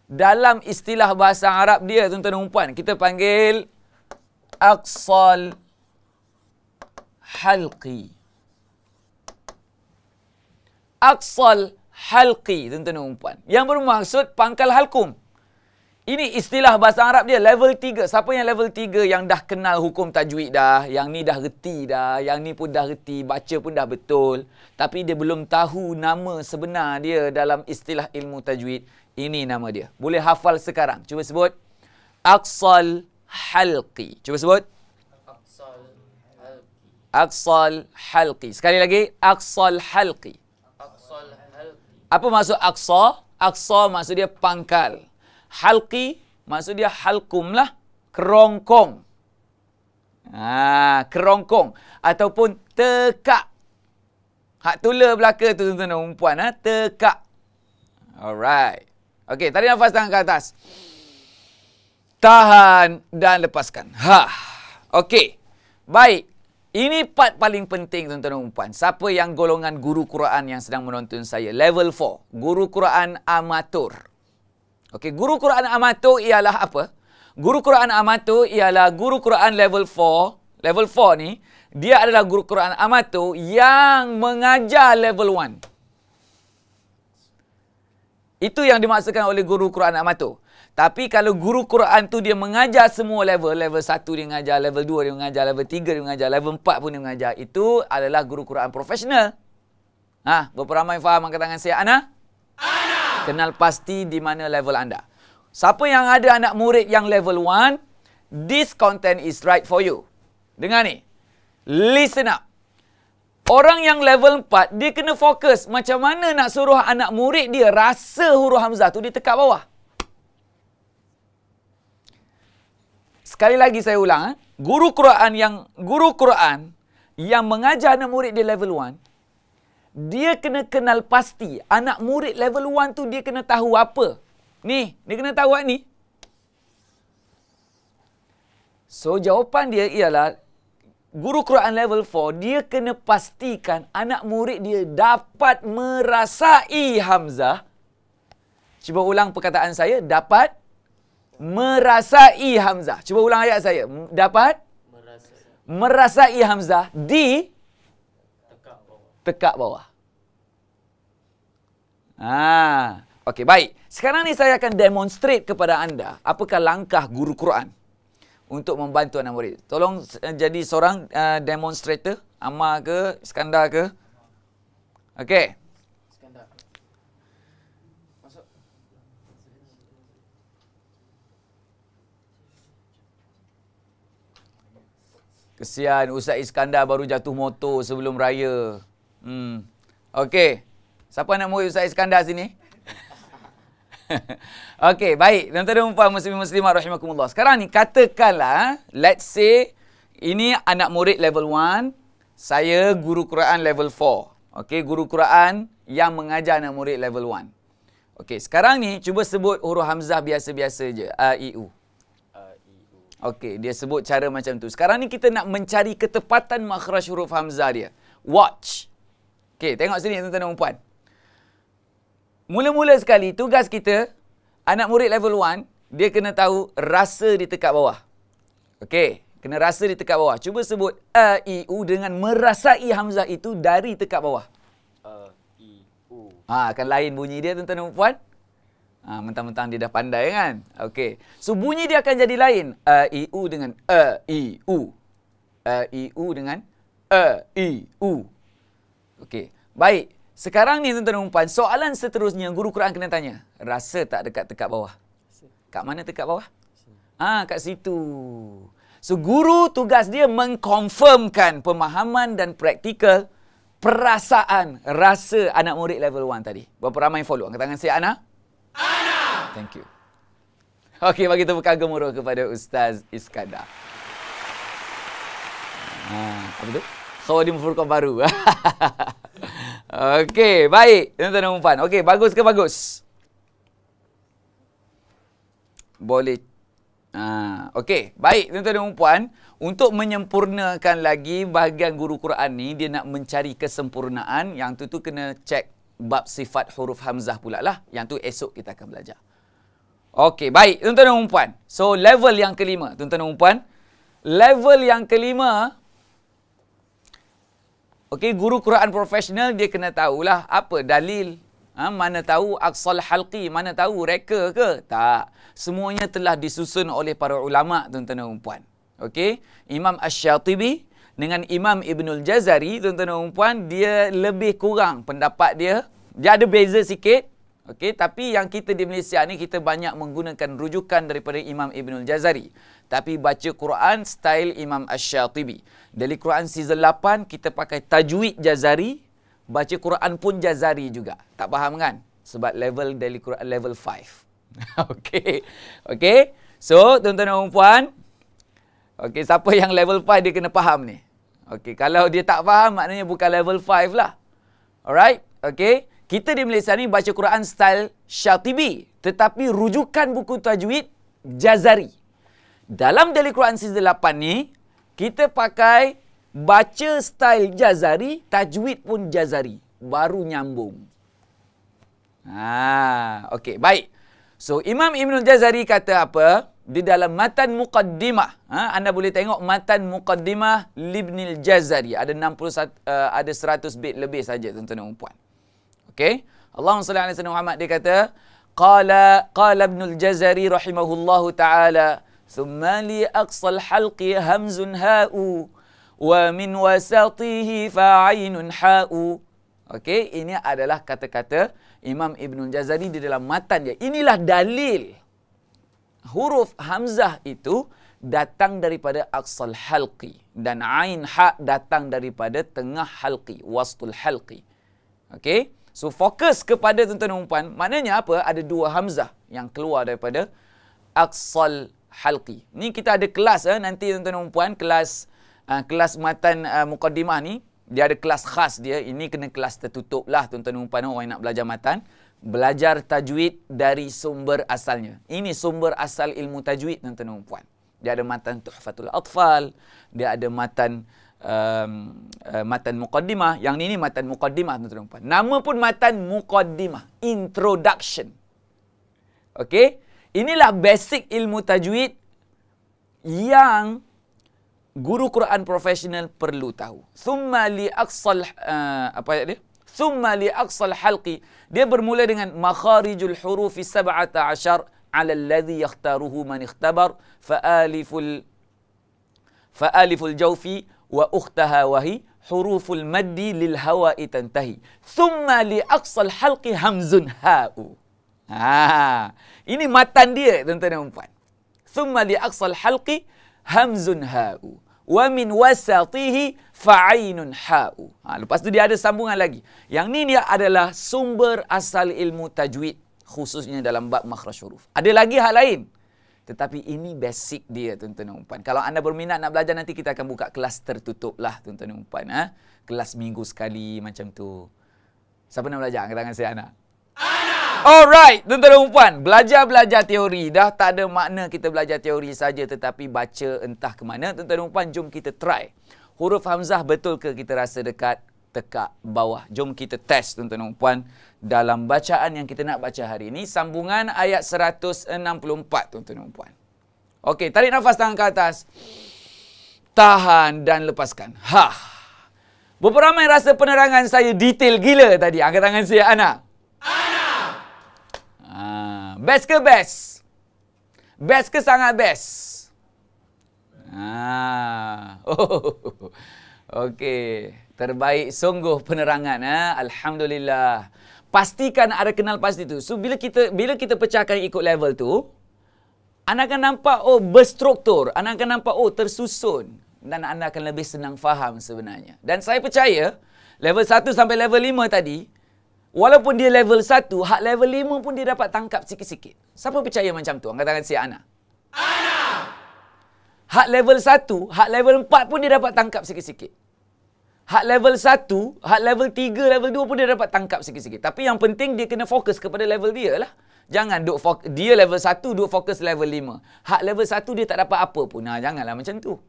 dalam istilah bahasa Arab dia tuan-tuan puan. Kita panggil aqsal halqi. Aqsal halqi tuan-tuan puan. Yang bermaksud pangkal halkum. Ini istilah bahasa Arab dia level 3. Siapa yang level 3 yang dah kenal hukum tajwid dah, yang ni dah reti dah, yang ni pun dah reti, baca pun dah betul, tapi dia belum tahu nama sebenar dia dalam istilah ilmu tajwid. Ini nama dia. Boleh hafal sekarang. Cuba sebut. Aqsal halqi. Cuba sebut. Aqsal halqi. Sekali lagi, aqsal halqi. Aqsal halqi. Apa maksud aqsa? Aqsa maksud dia pangkal halqi maksud dia halkum lah kerongkong ha, kerongkong ataupun tekak hak tula belaka tu tuan-tuan dan puan ha? tekak alright Okey, tarik nafas tangan ke atas. Tahan dan lepaskan. Ha. Okey. Baik. Ini part paling penting tuan-tuan dan puan. Siapa yang golongan guru Quran yang sedang menonton saya level 4, guru Quran amatur. Okey, guru Quran amatur ialah apa? Guru Quran amatur ialah guru Quran level 4. Level 4 ni dia adalah guru Quran amatur yang mengajar level 1. Itu yang dimaksudkan oleh guru Quran amatur. Tapi kalau guru Quran tu dia mengajar semua level, level 1 dia mengajar, level 2 dia mengajar, level 3 dia mengajar, level 4 pun dia mengajar, itu adalah guru Quran profesional. Ha, berapa ramai faham angkat tangan saya Ana? Ana kenal pasti di mana level anda. Siapa yang ada anak murid yang level 1, this content is right for you. Dengar ni. Listen up. Orang yang level 4, dia kena fokus macam mana nak suruh anak murid dia rasa huruf Hamzah tu dia tekak bawah. Sekali lagi saya ulang. Eh. Guru Quran yang guru Quran yang mengajar anak murid dia level 1, dia kena kenal pasti anak murid level 1 tu dia kena tahu apa. Ni, dia kena tahu ni. So jawapan dia ialah guru Quran level 4 dia kena pastikan anak murid dia dapat merasai hamzah. Cuba ulang perkataan saya dapat merasai hamzah. Cuba ulang ayat saya. Dapat merasai hamzah di tekak bawah. Ah, okey baik. Sekarang ni saya akan demonstrate kepada anda apakah langkah guru Quran untuk membantu anak murid. Tolong eh, jadi seorang uh, demonstrator, Ammar ke, Iskandar ke? Okey. Kesian Ustaz Iskandar baru jatuh motor sebelum raya. Hmm. Okey. Siapa nak murid Ustaz Iskandar sini? Okey, baik. Tuan-tuan dan puan muslim muslimat rahimakumullah. Sekarang ni katakanlah, let's say ini anak murid level 1, saya guru Quran level 4. Okey, guru Quran yang mengajar anak murid level 1. Okey, sekarang ni cuba sebut huruf hamzah biasa-biasa je, a i u. Okey, dia sebut cara macam tu. Sekarang ni kita nak mencari ketepatan makhraj huruf hamzah dia. Watch. Okey, tengok sini tuan-tuan dan puan. Mula-mula sekali tugas kita anak murid level 1 dia kena tahu rasa di tekak bawah. Okey, kena rasa di tekak bawah. Cuba sebut a i u dengan merasai hamzah itu dari tekak bawah. A i u. Ha, akan lain bunyi dia tuan-tuan dan puan. Ha, mentang-mentang dia dah pandai kan? Okey. So bunyi dia akan jadi lain. A i u dengan a i u. A i u dengan a i u. Okey. Baik. Sekarang ni tuan-tuan umpan, soalan seterusnya guru Quran kena tanya. Rasa tak dekat tekat bawah? Kat mana tekat bawah? Ah, ha, kat situ. So guru tugas dia mengkonfirmkan pemahaman dan praktikal perasaan rasa anak murid level 1 tadi. Berapa ramai yang follow? Angkat tangan saya Ana. Ana. Thank you. Okey, bagi tepukan gemuruh kepada Ustaz Iskandar. Ha, apa tu? So di furqan baru. Okey, baik. Tuan-tuan dan puan. Okey, bagus ke bagus? Boleh. Ha, okey, baik. Tuan-tuan dan puan, untuk menyempurnakan lagi bahagian guru Quran ni, dia nak mencari kesempurnaan. Yang tu tu kena cek bab sifat huruf hamzah pula lah. Yang tu esok kita akan belajar. Okey, baik. Tuan-tuan dan puan. So, level yang kelima, tuan-tuan dan puan. Level yang kelima, Okey, guru Quran profesional dia kena tahulah apa dalil. Ha, mana tahu aqsal halqi, mana tahu reka ke? Tak. Semuanya telah disusun oleh para ulama tuan-tuan dan puan. Okey, Imam Asy-Syatibi dengan Imam Ibnul Jazari tuan-tuan dan puan, dia lebih kurang pendapat dia. Dia ada beza sikit. Okey, tapi yang kita di Malaysia ni kita banyak menggunakan rujukan daripada Imam Ibnul Jazari tapi baca Quran style Imam Ash-Shatibi. Dari Quran season 8 kita pakai tajwid Jazari, baca Quran pun Jazari juga. Tak faham kan? Sebab level dari Quran level 5. okay. Okay. So, tuan-tuan dan puan Okay, siapa yang level 5 dia kena faham ni. Okay, kalau dia tak faham maknanya bukan level 5 lah. Alright? Okay. Kita di Malaysia ni baca Quran style Shatibi. Tetapi rujukan buku tajwid Jazari dalam Daily Quran season 8 ni kita pakai baca style Jazari, tajwid pun Jazari baru nyambung. Ha, okey, baik. So Imam Ibn Jazari kata apa? Di dalam matan muqaddimah, ha, anda boleh tengok matan muqaddimah Ibn Jazari ada 61 uh, eh, ada 100 bait lebih saja tuan-tuan dan puan. Okey. Allahumma salli ala sayyidina Muhammad dia kata, qala qala Ibn Jazari rahimahullahu taala ثم لأقصى الحلق همز هاء ومن وساطيه فعين حاء Okey, ini adalah kata-kata Imam Ibn Jazari di dalam matan dia. Inilah dalil huruf Hamzah itu datang daripada aqsal halqi dan ain ha datang daripada tengah halqi wastul halqi okey so fokus kepada tuan-tuan dan puan maknanya apa ada dua hamzah yang keluar daripada aqsal halqi. Ni kita ada kelas eh, nanti tuan-tuan dan puan kelas uh, kelas matan uh, ah, mukaddimah ni dia ada kelas khas dia. Ini kena kelas tertutup lah tuan-tuan dan puan orang oh, yang nak belajar matan. Belajar tajwid dari sumber asalnya. Ini sumber asal ilmu tajwid tuan-tuan dan puan. Dia ada matan tuhfatul atfal. Dia ada matan um, uh, eh, matan mukadimah. Yang ini, ini matan mukadimah tuan-tuan dan puan. Nama pun matan mukadimah Introduction. Okey? Inilah basic ilmu tajwid yang guru Quran profesional perlu tahu. Thumma li aqsal uh, apa ayat dia? Thumma li aqsal halqi. Dia bermula dengan makharijul huruf 17 ala alladhi yakhtaruhu man ikhtabar fa aliful fa aliful jawfi wa ukhtaha wa hi huruful maddi lil hawa tantahi. Thumma li aqsal halqi hamzun ha'u. Ha. Ini matan dia tuan-tuan dan puan. Summa li aqsal halqi hamzun ha'u wa min wasatihi fa'inun ha'u. Ha, lepas tu dia ada sambungan lagi. Yang ni dia adalah sumber asal ilmu tajwid khususnya dalam bab makhraj huruf. Ada lagi hal lain. Tetapi ini basic dia tuan-tuan dan puan. Kalau anda berminat nak belajar nanti kita akan buka kelas tertutup lah tuan-tuan dan puan. Ha? Kelas minggu sekali macam tu. Siapa nak belajar? Angkat tangan saya anak. Anak! Alright, tuan-tuan dan belajar-belajar teori dah tak ada makna kita belajar teori saja tetapi baca entah ke mana. Tuan-tuan dan jom kita try. Huruf hamzah betul ke kita rasa dekat tekak bawah? Jom kita test tuan-tuan dan dalam bacaan yang kita nak baca hari ini sambungan ayat 164 tuan-tuan dan puan. Okey, tarik nafas tangan ke atas. Tahan dan lepaskan. Ha. Beberapa ramai rasa penerangan saya detail gila tadi. Angkat tangan saya anak. Ha, best ke best? Best ke sangat best? Ah. Oh. Okey, terbaik sungguh penerangan eh? alhamdulillah. Pastikan ada kenal pasti tu. So bila kita bila kita pecahkan ikut level tu, anda akan nampak oh berstruktur, anda akan nampak oh tersusun dan anda akan lebih senang faham sebenarnya. Dan saya percaya level 1 sampai level 5 tadi Walaupun dia level 1, hak level 5 pun dia dapat tangkap sikit-sikit. Siapa percaya macam tu? Angkatkan si Ana. Ana! Hak level 1, hak level 4 pun dia dapat tangkap sikit-sikit. Hak level 1, hak level 3, level 2 pun dia dapat tangkap sikit-sikit. Tapi yang penting dia kena fokus kepada level dia lah. Jangan duk fokus, dia level 1, duk fokus level 5. Hak level 1 dia tak dapat apa pun. Nah, ha, janganlah macam tu.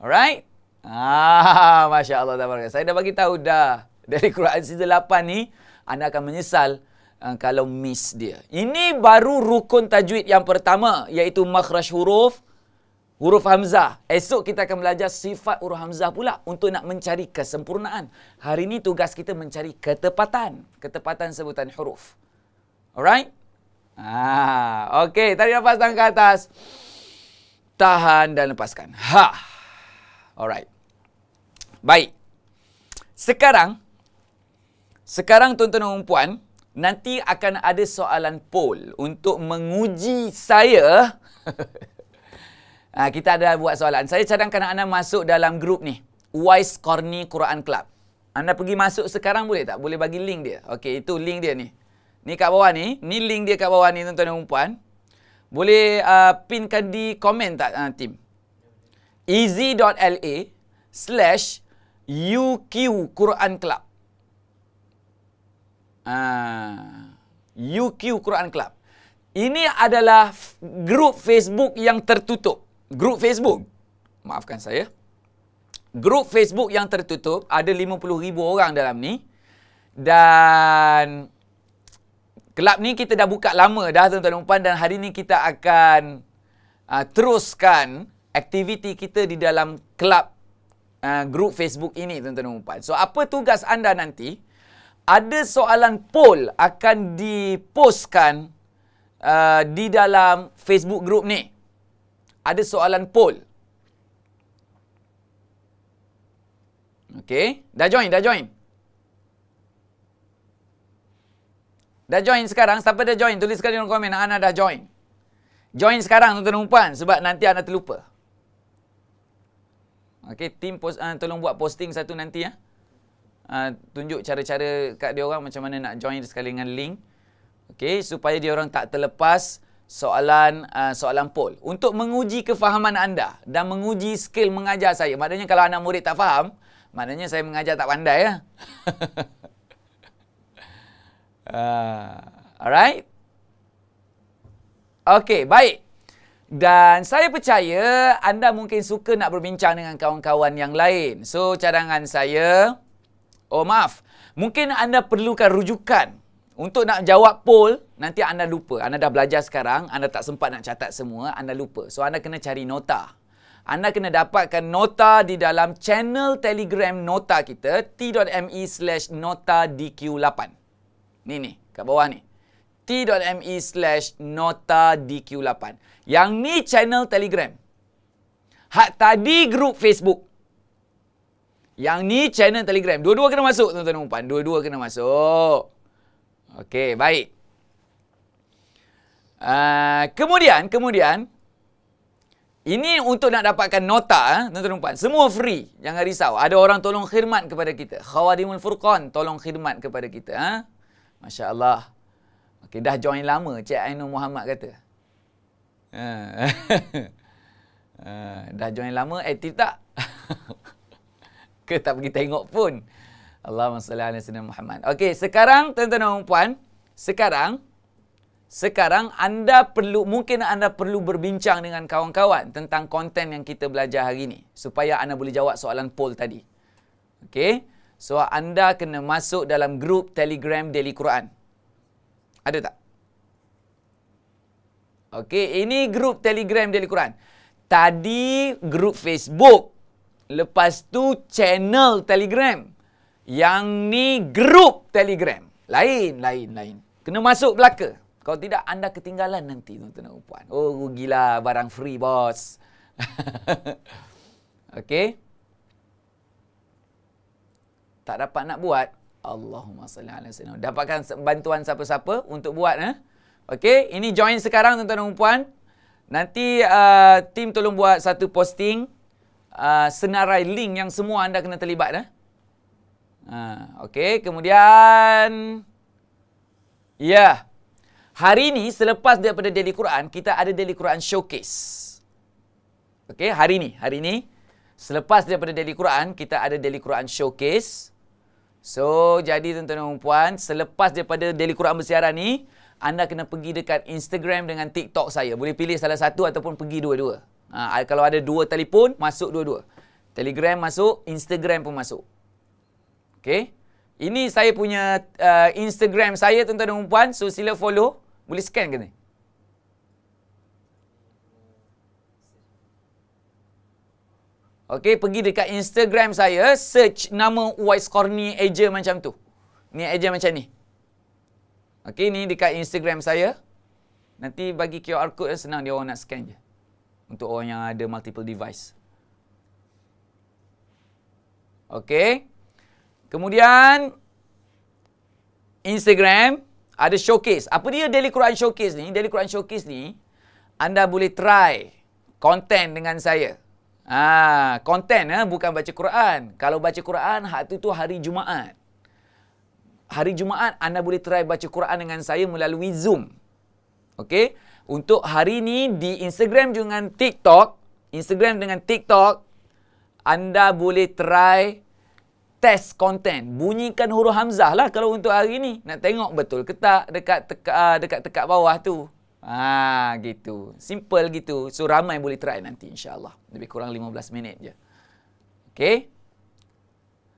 Alright? Ah, Masya Allah. Saya dah bagi tahu dah dari Quran season 8 ni anda akan menyesal uh, kalau miss dia. Ini baru rukun tajwid yang pertama iaitu makhraj huruf huruf hamzah. Esok kita akan belajar sifat huruf hamzah pula untuk nak mencari kesempurnaan. Hari ini tugas kita mencari ketepatan, ketepatan sebutan huruf. Alright? Ah, okey, tarik nafas tangan ke atas. Tahan dan lepaskan. Ha. Alright. Baik. Sekarang sekarang tuan-tuan dan puan, nanti akan ada soalan poll untuk menguji saya. ha, kita ada buat soalan. Saya cadangkan anda masuk dalam grup ni. Wise Corny Quran Club. Anda pergi masuk sekarang boleh tak? Boleh bagi link dia. Okey, itu link dia ni. Ni kat bawah ni. Ni link dia kat bawah ni tuan-tuan dan puan. Boleh uh, pinkan di komen tak, uh, ah, tim? Easy.la slash UQ Quran Club. Ah, UQ Quran Club. Ini adalah grup Facebook yang tertutup. Grup Facebook. Maafkan saya. Grup Facebook yang tertutup ada 50,000 orang dalam ni. Dan kelab ni kita dah buka lama dah tuan-tuan dan puan dan hari ni kita akan uh, teruskan aktiviti kita di dalam kelab uh, ah, grup Facebook ini tuan-tuan dan puan. So apa tugas anda nanti? ada soalan poll akan diposkan uh, di dalam Facebook group ni. Ada soalan poll. Okay. Dah join, dah join. Dah join sekarang. Siapa dah join? Tuliskan di dalam komen. Ana dah join. Join sekarang tuan-tuan umpan sebab nanti anda terlupa. Okey, tim post, uh, tolong buat posting satu nanti ya. Uh. Ah, tunjuk cara-cara kat dia orang macam mana nak join sekali dengan link. Okey, supaya dia orang tak terlepas soalan uh, soalan poll untuk menguji kefahaman anda dan menguji skill mengajar saya. Maknanya kalau anak murid tak faham, maknanya saya mengajar tak pandai ya. uh, alright. Okey, baik. Dan saya percaya anda mungkin suka nak berbincang dengan kawan-kawan yang lain. So cadangan saya, Oh maaf, mungkin anda perlukan rujukan untuk nak jawab poll, nanti anda lupa. Anda dah belajar sekarang, anda tak sempat nak catat semua, anda lupa. So anda kena cari nota. Anda kena dapatkan nota di dalam channel telegram nota kita, t.me slash nota dq8. Ni ni, kat bawah ni. t.me slash nota dq8. Yang ni channel telegram. Hak tadi grup Facebook. Yang ni channel Telegram. Dua-dua kena masuk tuan-tuan dan puan. Dua-dua kena masuk. Okey, baik. Uh, kemudian, kemudian ini untuk nak dapatkan nota ah, tuan-tuan dan puan. Semua free. Jangan risau. Ada orang tolong khidmat kepada kita. Khawadimul Furqan tolong khidmat kepada kita. Ha? Masya-Allah. Okey, dah join lama Cik Ainul Muhammad kata. Uh, uh, dah join lama eh tidak ke tak pergi tengok pun. Allahumma salli ala sayyidina Muhammad. Okey, sekarang tuan-tuan dan puan, sekarang sekarang anda perlu mungkin anda perlu berbincang dengan kawan-kawan tentang konten yang kita belajar hari ini supaya anda boleh jawab soalan poll tadi. Okey. So anda kena masuk dalam grup Telegram Daily Quran. Ada tak? Okey, ini grup Telegram Daily Quran. Tadi grup Facebook Lepas tu channel Telegram. Yang ni grup Telegram. Lain, lain, lain. Kena masuk belaka. Kalau tidak anda ketinggalan nanti tuan-tuan dan puan. Oh rugilah barang free bos. Okey. Tak dapat nak buat. Allahumma salli ala sallam. Dapatkan bantuan siapa-siapa untuk buat. Eh? Okey. Ini join sekarang tuan-tuan dan puan. Nanti uh, tim tolong buat satu posting. Posting. Ah, senarai link yang semua anda kena terlibat. Eh? Ha, Okey, kemudian... Ya. Yeah. Hari ini selepas daripada Daily Quran, kita ada Daily Quran Showcase. Okey, hari ini. Hari ini selepas daripada Daily Quran, kita ada Daily Quran Showcase. So, jadi tuan-tuan dan puan, selepas daripada Daily Quran bersiaran ni, anda kena pergi dekat Instagram dengan TikTok saya. Boleh pilih salah satu ataupun pergi dua-dua. Ha, kalau ada dua telefon, masuk dua-dua. Telegram masuk, Instagram pun masuk. Okay. Ini saya punya uh, Instagram saya, tuan-tuan dan perempuan. So, sila follow. Boleh scan ke ni? Okay, pergi dekat Instagram saya. Search nama Wise Corny Aja macam tu. Ni Aja macam ni. Okay, ni dekat Instagram saya. Nanti bagi QR code senang dia orang nak scan je untuk orang yang ada multiple device. Okay. Kemudian, Instagram ada showcase. Apa dia Daily Quran Showcase ni? Daily Quran Showcase ni, anda boleh try content dengan saya. Ah, ha, content ha, bukan baca Quran. Kalau baca Quran, hari tu hari Jumaat. Hari Jumaat, anda boleh try baca Quran dengan saya melalui Zoom. Okay. Untuk hari ini di Instagram dengan TikTok, Instagram dengan TikTok, anda boleh try test content. Bunyikan huruf hamzah lah kalau untuk hari ini Nak tengok betul ke tak dekat teka, ah, dekat tekak bawah tu. Ha gitu. Simple gitu. So ramai boleh try nanti insyaallah Lebih kurang 15 minit je. Okay?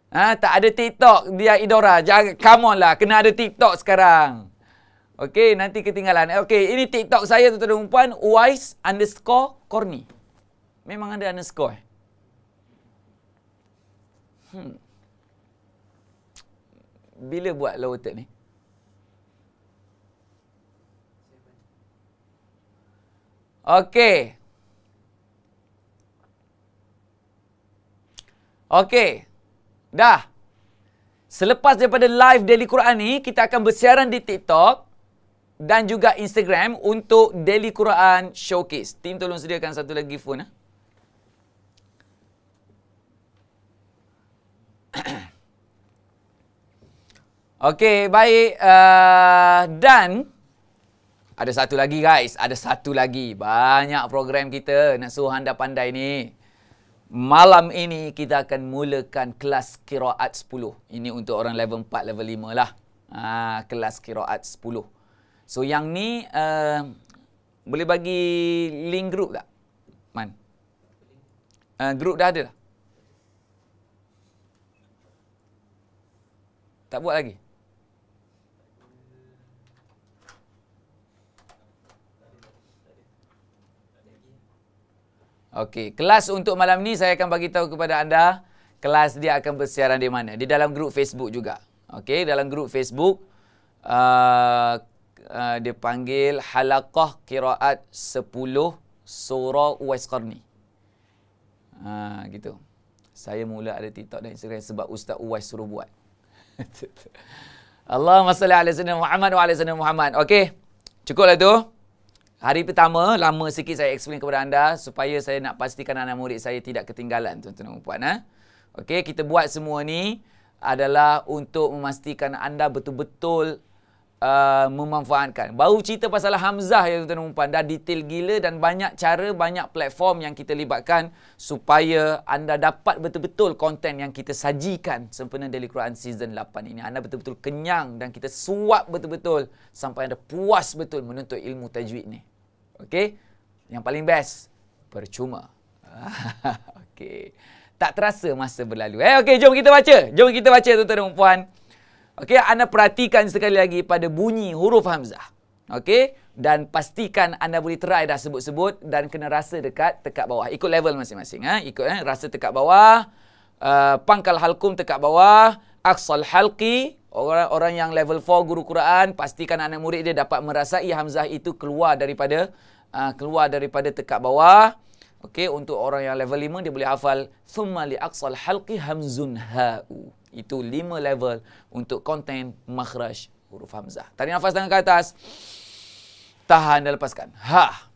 Ha tak ada TikTok dia Idora. Jangan come on lah kena ada TikTok sekarang. Okey, nanti ketinggalan. Eh, okey, ini TikTok saya tuan-tuan puan, wise underscore corny. Memang ada underscore eh? Hmm. Bila buat lower third ni? Okey. Okey. Dah. Selepas daripada live Daily Quran ni, kita akan bersiaran di TikTok dan juga Instagram untuk Daily Quran Showcase. Tim tolong sediakan satu lagi phone. Eh. Okey, baik. Uh, dan ada satu lagi guys, ada satu lagi. Banyak program kita nak suruh anda pandai ni. Malam ini kita akan mulakan kelas Kiraat 10. Ini untuk orang level 4, level 5 lah. Ha, kelas Kiraat 10. So yang ni uh, boleh bagi link group tak? Man. Uh, group dah ada dah. Tak buat lagi. Okey, kelas untuk malam ni saya akan bagi tahu kepada anda kelas dia akan bersiaran di mana. Di dalam group Facebook juga. Okey, dalam group Facebook uh, uh, dia panggil halaqah qiraat 10 surah Uwaisqarni. Ha gitu. Saya mula ada TikTok dan Instagram sebab Ustaz Uwais suruh buat. Allah salli ala sayyidina Muhammad wa ala sayyidina Muhammad. Okey. Cukuplah tu. Hari pertama lama sikit saya explain kepada anda supaya saya nak pastikan anak murid saya tidak ketinggalan tuan-tuan dan puan eh. Okey, kita buat semua ni adalah untuk memastikan anda betul-betul uh, memanfaatkan. Baru cerita pasal Hamzah yang tuan-tuan puan dah detail gila dan banyak cara, banyak platform yang kita libatkan supaya anda dapat betul-betul konten yang kita sajikan sempena Daily Quran season 8 ini. Anda betul-betul kenyang dan kita suap betul-betul sampai anda puas betul menuntut ilmu tajwid ni. Okey? Yang paling best percuma. Okey. Tak terasa masa berlalu. Eh okey jom kita baca. Jom kita baca tuan-tuan dan -tuan. Okey, anda perhatikan sekali lagi pada bunyi huruf Hamzah. Okey, dan pastikan anda boleh try dah sebut-sebut dan kena rasa dekat tekak bawah. Ikut level masing-masing. Ha? Ikut eh? rasa tekak bawah. Uh, pangkal halkum tekak bawah. Aksal halki. Orang, orang yang level 4 guru Quran, pastikan anak murid dia dapat merasai Hamzah itu keluar daripada uh, keluar daripada tekak bawah. Okey, untuk orang yang level 5, dia boleh hafal. Thumma li aksal halki hamzun ha'u. Itu lima level untuk konten makhraj huruf Hamzah. Tarik nafas tangan ke atas. Tahan dan lepaskan. Ha.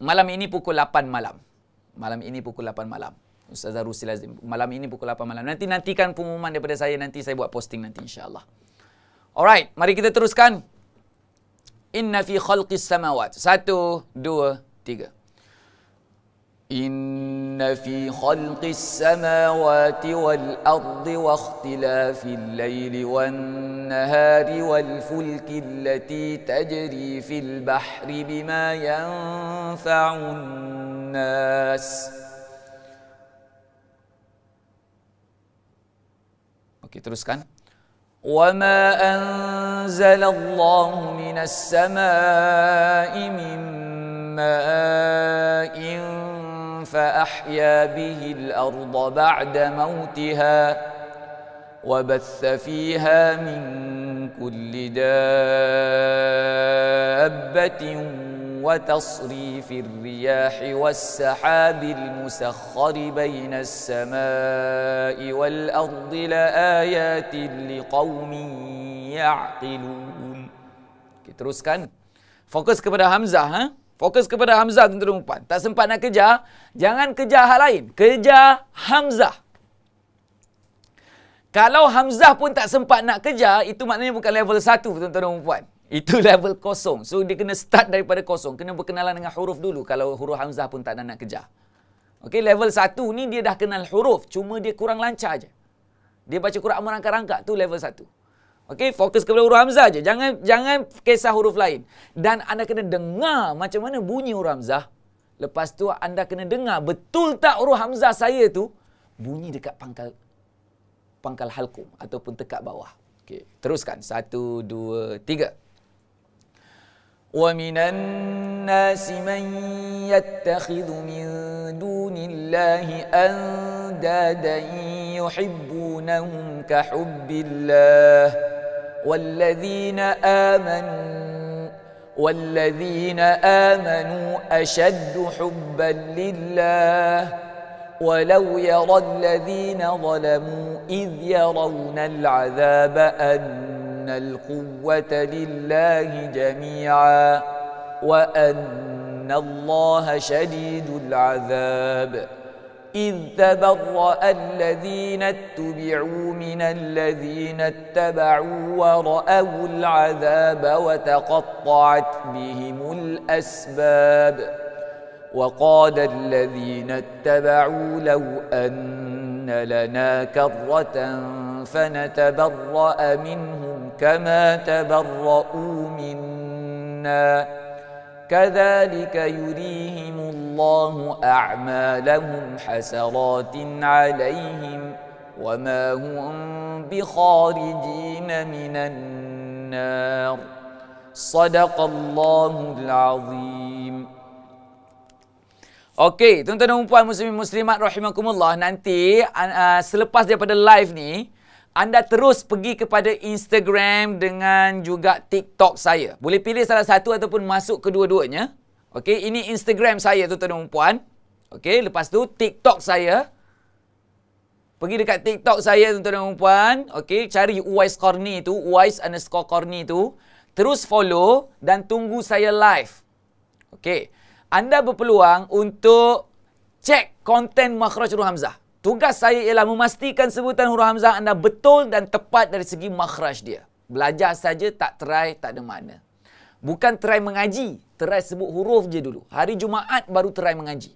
Malam ini pukul 8 malam. Malam ini pukul 8 malam. Ustazah Rusil Azim. Malam ini pukul 8 malam. Nanti nantikan pengumuman daripada saya. Nanti saya buat posting nanti insyaAllah. Alright. Mari kita teruskan. Inna fi khalqis samawat. Satu, dua, tiga. إن في خلق السماوات والأرض واختلاف الليل والنهار والفلك التي تجري في البحر بما ينفع الناس Okay, teruskan. وما أنزل الله من السماء من ماء فأحيا به الأرض بعد موتها وبث فيها من كل دابة وتصريف الرياح والسحاب المسخر بين السماء والأرض لآيات لقوم يعقلون Kita teruskan. Fokus kepada Hamzah. Ha? Fokus kepada Hamzah tuan-tuan puan. Tak sempat nak kejar, jangan kejar hal lain. Kejar Hamzah. Kalau Hamzah pun tak sempat nak kejar, itu maknanya bukan level 1 tuan-tuan puan. Itu level kosong. So dia kena start daripada kosong. Kena berkenalan dengan huruf dulu kalau huruf Hamzah pun tak nak, nak kejar. Okey, level 1 ni dia dah kenal huruf, cuma dia kurang lancar aje. Dia baca Quran merangkak-rangkak tu level 1. Okey, fokus kepada huruf hamzah je. Jangan jangan kisah huruf lain. Dan anda kena dengar macam mana bunyi huruf hamzah. Lepas tu anda kena dengar betul tak huruf hamzah saya tu bunyi dekat pangkal pangkal halqum ataupun tekak bawah. Okey, teruskan. Satu, dua, tiga. ومن الناس من يتخذ من دون الله أندادا يحبونهم كحب الله والذين آمنوا والذين آمنوا أشد حبا لله ولو يرى الذين ظلموا إذ يرون العذاب أن القوة لله جميعا وأن الله شديد العذاب إذ تبرأ الذين اتبعوا من الذين اتبعوا ورأوا العذاب وتقطعت بهم الأسباب وقال الذين اتبعوا لو أن لنا كرة فنتبرأ منهم كما تبرؤوا منا كذلك يريهم الله اعمالهم حسرات عليهم وما هم بخارجين من النار صدق الله العظيم Okey, tuan-tuan dan puan muslimin muslimat rahimakumullah, nanti uh, selepas daripada live ni, anda terus pergi kepada Instagram dengan juga TikTok saya. Boleh pilih salah satu ataupun masuk kedua-duanya. Okey, ini Instagram saya tu tuan dan puan. Okey, lepas tu TikTok saya. Pergi dekat TikTok saya tuan dan puan. Okey, cari Uwais Korni tu, Uwais underscore Korni tu. Terus follow dan tunggu saya live. Okey, anda berpeluang untuk cek konten Makhraj Nur Hamzah. Tugas saya ialah memastikan sebutan huruf Hamzah anda betul dan tepat dari segi makhraj dia. Belajar saja tak try tak ada makna. Bukan try mengaji, try sebut huruf je dulu. Hari Jumaat baru try mengaji.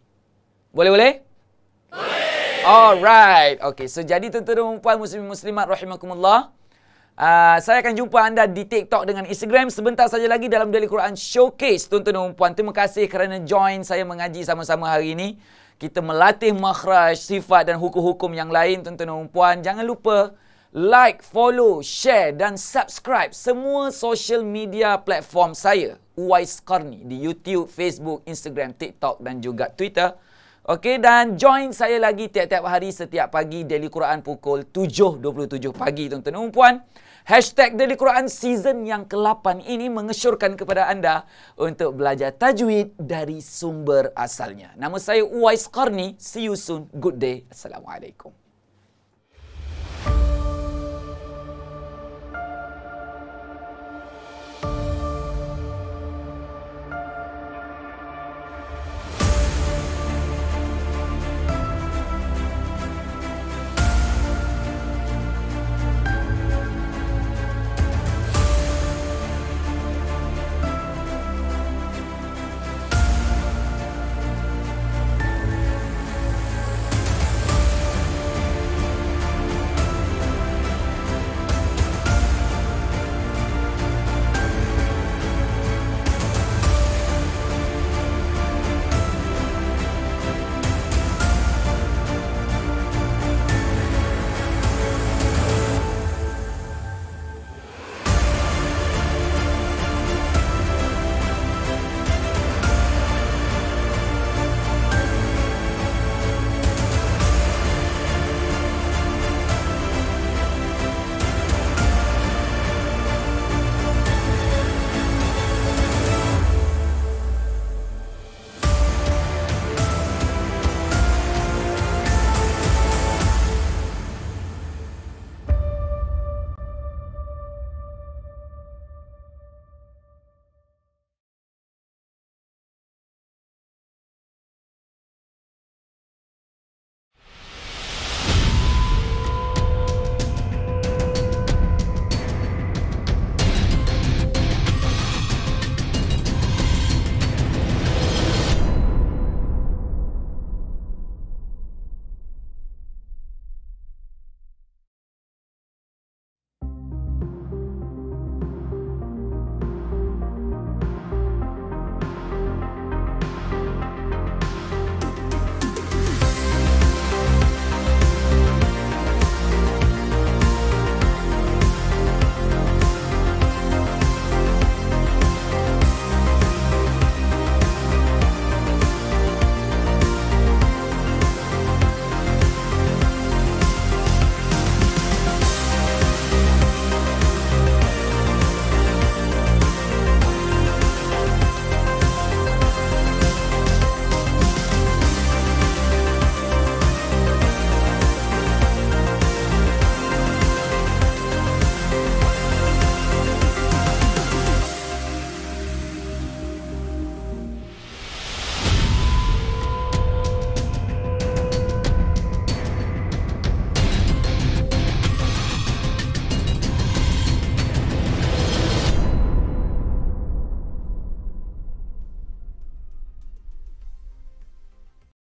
Boleh-boleh? Boleh! Alright. Okay, so jadi tuan-tuan muslim muslimat rahimakumullah. Uh, saya akan jumpa anda di TikTok dengan Instagram sebentar saja lagi dalam Daily Quran Showcase. Tuan-tuan dan puan, terima kasih kerana join saya mengaji sama-sama hari ini kita melatih makhraj, sifat dan hukum-hukum yang lain tuan-tuan dan puan, jangan lupa like, follow, share dan subscribe semua social media platform saya, Uwais Karni di YouTube, Facebook, Instagram, TikTok dan juga Twitter. Okey dan join saya lagi tiap-tiap hari setiap pagi Daily Quran pukul 7.27 pagi tuan-tuan dan puan. Hashtag Daily Quran season yang ke-8 ini mengesyorkan kepada anda untuk belajar tajwid dari sumber asalnya. Nama saya Uwais Qarni. See you soon. Good day. Assalamualaikum. Thank you